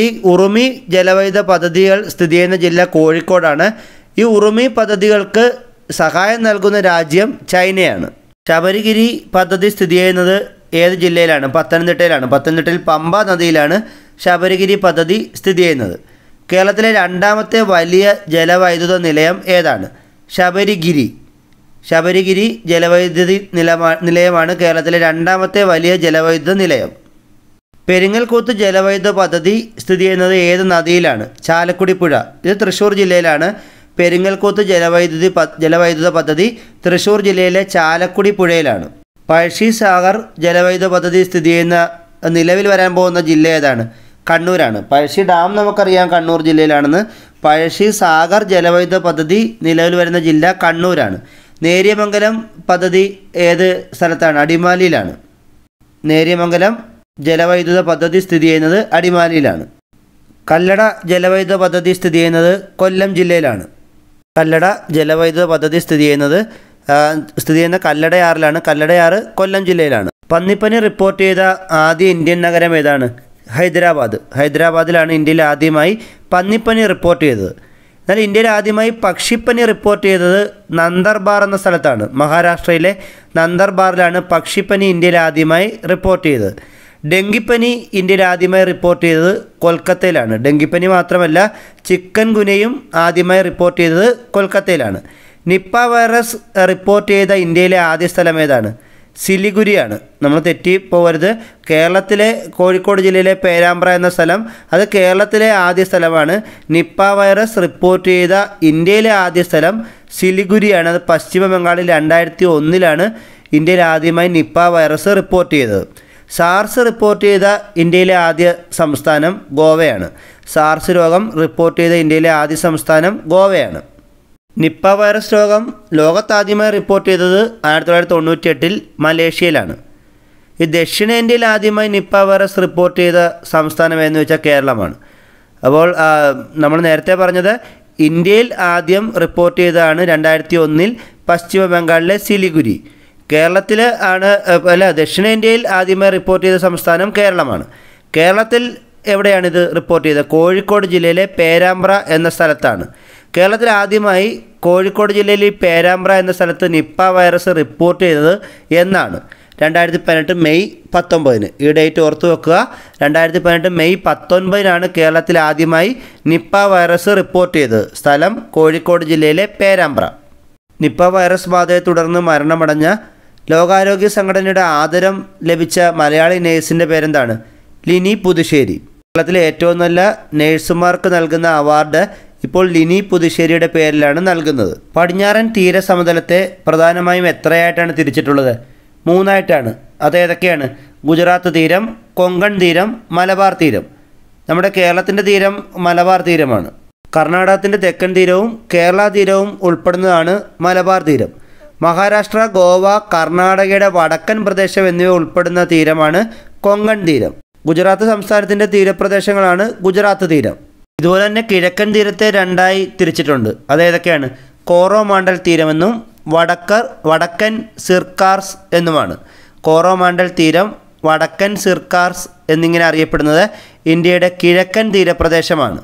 ഈ ഉറുമി ജലവൈദ്യുത പദ്ധതികൾ സ്ഥിതി ചെയ്യുന്ന ജില്ല കോഴിക്കോടാണ് ഈ ഉറുമി പദ്ധതികൾക്ക് സഹായം നൽകുന്ന രാജ്യം ചൈനയാണ് ശബരിഗിരി പദ്ധതി സ്ഥിതി ചെയ്യുന്നത് ഏത് ജില്ലയിലാണ് പത്തനംതിട്ടയിലാണ് പത്തനംതിട്ടയിൽ പമ്പ നദിയിലാണ് ശബരിഗിരി പദ്ധതി സ്ഥിതി ചെയ്യുന്നത് കേരളത്തിലെ രണ്ടാമത്തെ വലിയ ജലവൈദ്യുത നിലയം ഏതാണ് ശബരിഗിരി ശബരിഗിരി ജലവൈദ്യുതി നിലമാ നിലയമാണ് കേരളത്തിലെ രണ്ടാമത്തെ വലിയ ജലവൈദ്യുത നിലയം പെരിങ്ങൽകൂത്ത് ജലവൈദ്യുത പദ്ധതി സ്ഥിതി ചെയ്യുന്നത് ഏത് നദിയിലാണ് ചാലക്കുടി പുഴ ഇത് തൃശ്ശൂർ ജില്ലയിലാണ് പെരിങ്ങൽക്കുത്ത് ജലവൈദ്യുതി ജലവൈദ്യുത പദ്ധതി തൃശൂർ ജില്ലയിലെ ചാലക്കുടി പുഴയിലാണ് പഴശ്ശി സാഗർ ജലവൈദ്യുത പദ്ധതി സ്ഥിതി ചെയ്യുന്ന നിലവിൽ വരാൻ പോകുന്ന ജില്ല ഏതാണ് കണ്ണൂരാണ് പഴശ്ശി ഡാം നമുക്കറിയാം കണ്ണൂർ ജില്ലയിലാണെന്ന് പഴശ്ശി സാഗർ ജലവൈദ്യുത പദ്ധതി നിലവിൽ വരുന്ന ജില്ല കണ്ണൂരാണ് നേര്യമംഗലം പദ്ധതി ഏത് സ്ഥലത്താണ് അടിമാലിയിലാണ് നേര്യമംഗലം ജലവൈദ്യുത പദ്ധതി സ്ഥിതി ചെയ്യുന്നത് അടിമാലിയിലാണ് കല്ലട ജലവൈദ്യുത പദ്ധതി സ്ഥിതി ചെയ്യുന്നത് കൊല്ലം ജില്ലയിലാണ് കല്ലട ജലവൈദ്യുത പദ്ധതി സ്ഥിതി ചെയ്യുന്നത് സ്ഥിതി ചെയ്യുന്ന കല്ലടയാറിലാണ് കല്ലടയാറ് കൊല്ലം ജില്ലയിലാണ് പന്നിപ്പനി റിപ്പോർട്ട് ചെയ്ത ആദ്യ ഇന്ത്യൻ നഗരം ഏതാണ് ഹൈദരാബാദ് ഹൈദരാബാദിലാണ് ഇന്ത്യയിൽ ആദ്യമായി പന്നിപ്പനി റിപ്പോർട്ട് ചെയ്തത് എന്നാൽ ഇന്ത്യയിൽ ആദ്യമായി പക്ഷിപ്പനി റിപ്പോർട്ട് ചെയ്തത് നന്ദർബാർ എന്ന സ്ഥലത്താണ് മഹാരാഷ്ട്രയിലെ നന്ദർബാറിലാണ് പക്ഷിപ്പനി ഇന്ത്യയിൽ ആദ്യമായി റിപ്പോർട്ട് ചെയ്തത് ഡെങ്കിപ്പനി ഇന്ത്യയിൽ ആദ്യമായി റിപ്പോർട്ട് ചെയ്തത് കൊൽക്കത്തയിലാണ് ഡെങ്കിപ്പനി മാത്രമല്ല ചിക്കൻ ഗുനയും ആദ്യമായി റിപ്പോർട്ട് ചെയ്തത് കൊൽക്കത്തയിലാണ് നിപ്പ വൈറസ് റിപ്പോർട്ട് ചെയ്ത ഇന്ത്യയിലെ ആദ്യ സ്ഥലം ഏതാണ് സിലിഗുരിയാണ് നമ്മൾ തെറ്റി പോകരുത് കേരളത്തിലെ കോഴിക്കോട് ജില്ലയിലെ പേരാമ്പ്ര എന്ന സ്ഥലം അത് കേരളത്തിലെ ആദ്യ സ്ഥലമാണ് നിപ്പ വൈറസ് റിപ്പോർട്ട് ചെയ്ത ഇന്ത്യയിലെ ആദ്യ സ്ഥലം സിലിഗുരിയാണ് അത് പശ്ചിമ ബംഗാളിൽ രണ്ടായിരത്തി ഒന്നിലാണ് ഇന്ത്യയിൽ ആദ്യമായി നിപ്പ വൈറസ് റിപ്പോർട്ട് ചെയ്തത് സാർസ് റിപ്പോർട്ട് ചെയ്ത ഇന്ത്യയിലെ ആദ്യ സംസ്ഥാനം ഗോവയാണ് സാർസ് രോഗം റിപ്പോർട്ട് ചെയ്ത ഇന്ത്യയിലെ ആദ്യ സംസ്ഥാനം ഗോവയാണ് നിപ്പ വൈറസ് രോഗം ലോകത്താദ്യമായി റിപ്പോർട്ട് ചെയ്തത് ആയിരത്തി തൊള്ളായിരത്തി തൊണ്ണൂറ്റി എട്ടിൽ മലേഷ്യയിലാണ് ഈ ദക്ഷിണേന്ത്യയിൽ ആദ്യമായി നിപ്പ വൈറസ് റിപ്പോർട്ട് ചെയ്ത സംസ്ഥാനം എന്ന് വെച്ചാൽ കേരളമാണ് അപ്പോൾ നമ്മൾ നേരത്തെ പറഞ്ഞത് ഇന്ത്യയിൽ ആദ്യം റിപ്പോർട്ട് ചെയ്തതാണ് രണ്ടായിരത്തി ഒന്നിൽ പശ്ചിമ ബംഗാളിലെ സിലിഗുരി കേരളത്തിൽ ആണ് അല്ല ദക്ഷിണേന്ത്യയിൽ ആദ്യമായി റിപ്പോർട്ട് ചെയ്ത സംസ്ഥാനം കേരളമാണ് കേരളത്തിൽ എവിടെയാണിത് റിപ്പോർട്ട് ചെയ്തത് കോഴിക്കോട് ജില്ലയിലെ പേരാമ്പ്ര എന്ന സ്ഥലത്താണ് കേരളത്തിൽ ആദ്യമായി കോഴിക്കോട് ജില്ലയിൽ ഈ പേരാമ്പ്ര എന്ന സ്ഥലത്ത് നിപ്പ വൈറസ് റിപ്പോർട്ട് ചെയ്തത് എന്നാണ് രണ്ടായിരത്തി പതിനെട്ട് മെയ് പത്തൊമ്പതിന് ഈ ഡേറ്റ് ഓർത്തു വെക്കുക രണ്ടായിരത്തി പതിനെട്ട് മെയ് പത്തൊൻപതിനാണ് കേരളത്തിൽ ആദ്യമായി നിപ്പ വൈറസ് റിപ്പോർട്ട് ചെയ്തത് സ്ഥലം കോഴിക്കോട് ജില്ലയിലെ പേരാമ്പ്ര നിപ്പ വൈറസ് ബാധയെ തുടർന്ന് മരണമടഞ്ഞ ലോകാരോഗ്യ സംഘടനയുടെ ആദരം ലഭിച്ച മലയാളി നേഴ്സിൻ്റെ പേരെന്താണ് ലിനി പുതുശ്ശേരി കേരളത്തിലെ ഏറ്റവും നല്ല നേഴ്സുമാർക്ക് നൽകുന്ന അവാർഡ് ഇപ്പോൾ ലിനി പുതുശ്ശേരിയുടെ പേരിലാണ് നൽകുന്നത് പടിഞ്ഞാറൻ തീരസമതലത്തെ പ്രധാനമായും എത്രയായിട്ടാണ് തിരിച്ചിട്ടുള്ളത് മൂന്നായിട്ടാണ് അതേതൊക്കെയാണ് ഗുജറാത്ത് തീരം കൊങ്കൺ തീരം മലബാർ തീരം നമ്മുടെ കേരളത്തിൻ്റെ തീരം മലബാർ തീരമാണ് കർണാടകത്തിൻ്റെ തെക്കൻ തീരവും കേരള തീരവും ഉൾപ്പെടുന്നതാണ് മലബാർ തീരം മഹാരാഷ്ട്ര ഗോവ കർണാടകയുടെ വടക്കൻ പ്രദേശം എന്നിവ ഉൾപ്പെടുന്ന തീരമാണ് കൊങ്കൺ തീരം ഗുജറാത്ത് സംസ്ഥാനത്തിൻ്റെ തീരപ്രദേശങ്ങളാണ് ഗുജറാത്ത് തീരം ഇതുപോലെ തന്നെ കിഴക്കൻ തീരത്തെ രണ്ടായി തിരിച്ചിട്ടുണ്ട് അതേതൊക്കെയാണ് കോറോമാണ്ടൽ തീരമെന്നും വടക്കർ വടക്കൻ സിർക്കാർസ് എന്നുമാണ് കോറോമാണ്ടൽ തീരം വടക്കൻ സിർക്കാർസ് എന്നിങ്ങനെ അറിയപ്പെടുന്നത് ഇന്ത്യയുടെ കിഴക്കൻ തീരപ്രദേശമാണ്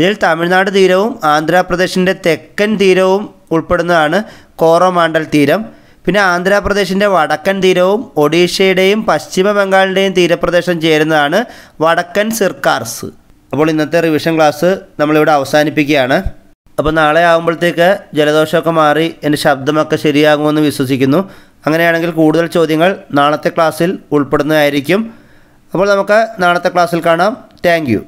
ഇതിൽ തമിഴ്നാട് തീരവും ആന്ധ്രാപ്രദേശിൻ്റെ തെക്കൻ തീരവും ഉൾപ്പെടുന്നതാണ് കോറോമാണ്ടൽ തീരം പിന്നെ ആന്ധ്രാപ്രദേശിൻ്റെ വടക്കൻ തീരവും ഒഡീഷയുടെയും പശ്ചിമ ബംഗാളിൻ്റെയും തീരപ്രദേശം ചേരുന്നതാണ് വടക്കൻ സിർക്കാർസ് അപ്പോൾ ഇന്നത്തെ റിവിഷൻ ക്ലാസ് നമ്മളിവിടെ അവസാനിപ്പിക്കുകയാണ് അപ്പോൾ നാളെ ആകുമ്പോഴത്തേക്ക് ജലദോഷമൊക്കെ മാറി എൻ്റെ ശബ്ദമൊക്കെ ശരിയാകുമെന്ന് വിശ്വസിക്കുന്നു അങ്ങനെയാണെങ്കിൽ കൂടുതൽ ചോദ്യങ്ങൾ നാളത്തെ ക്ലാസ്സിൽ ഉൾപ്പെടുന്നതായിരിക്കും അപ്പോൾ നമുക്ക് നാളത്തെ ക്ലാസ്സിൽ കാണാം താങ്ക്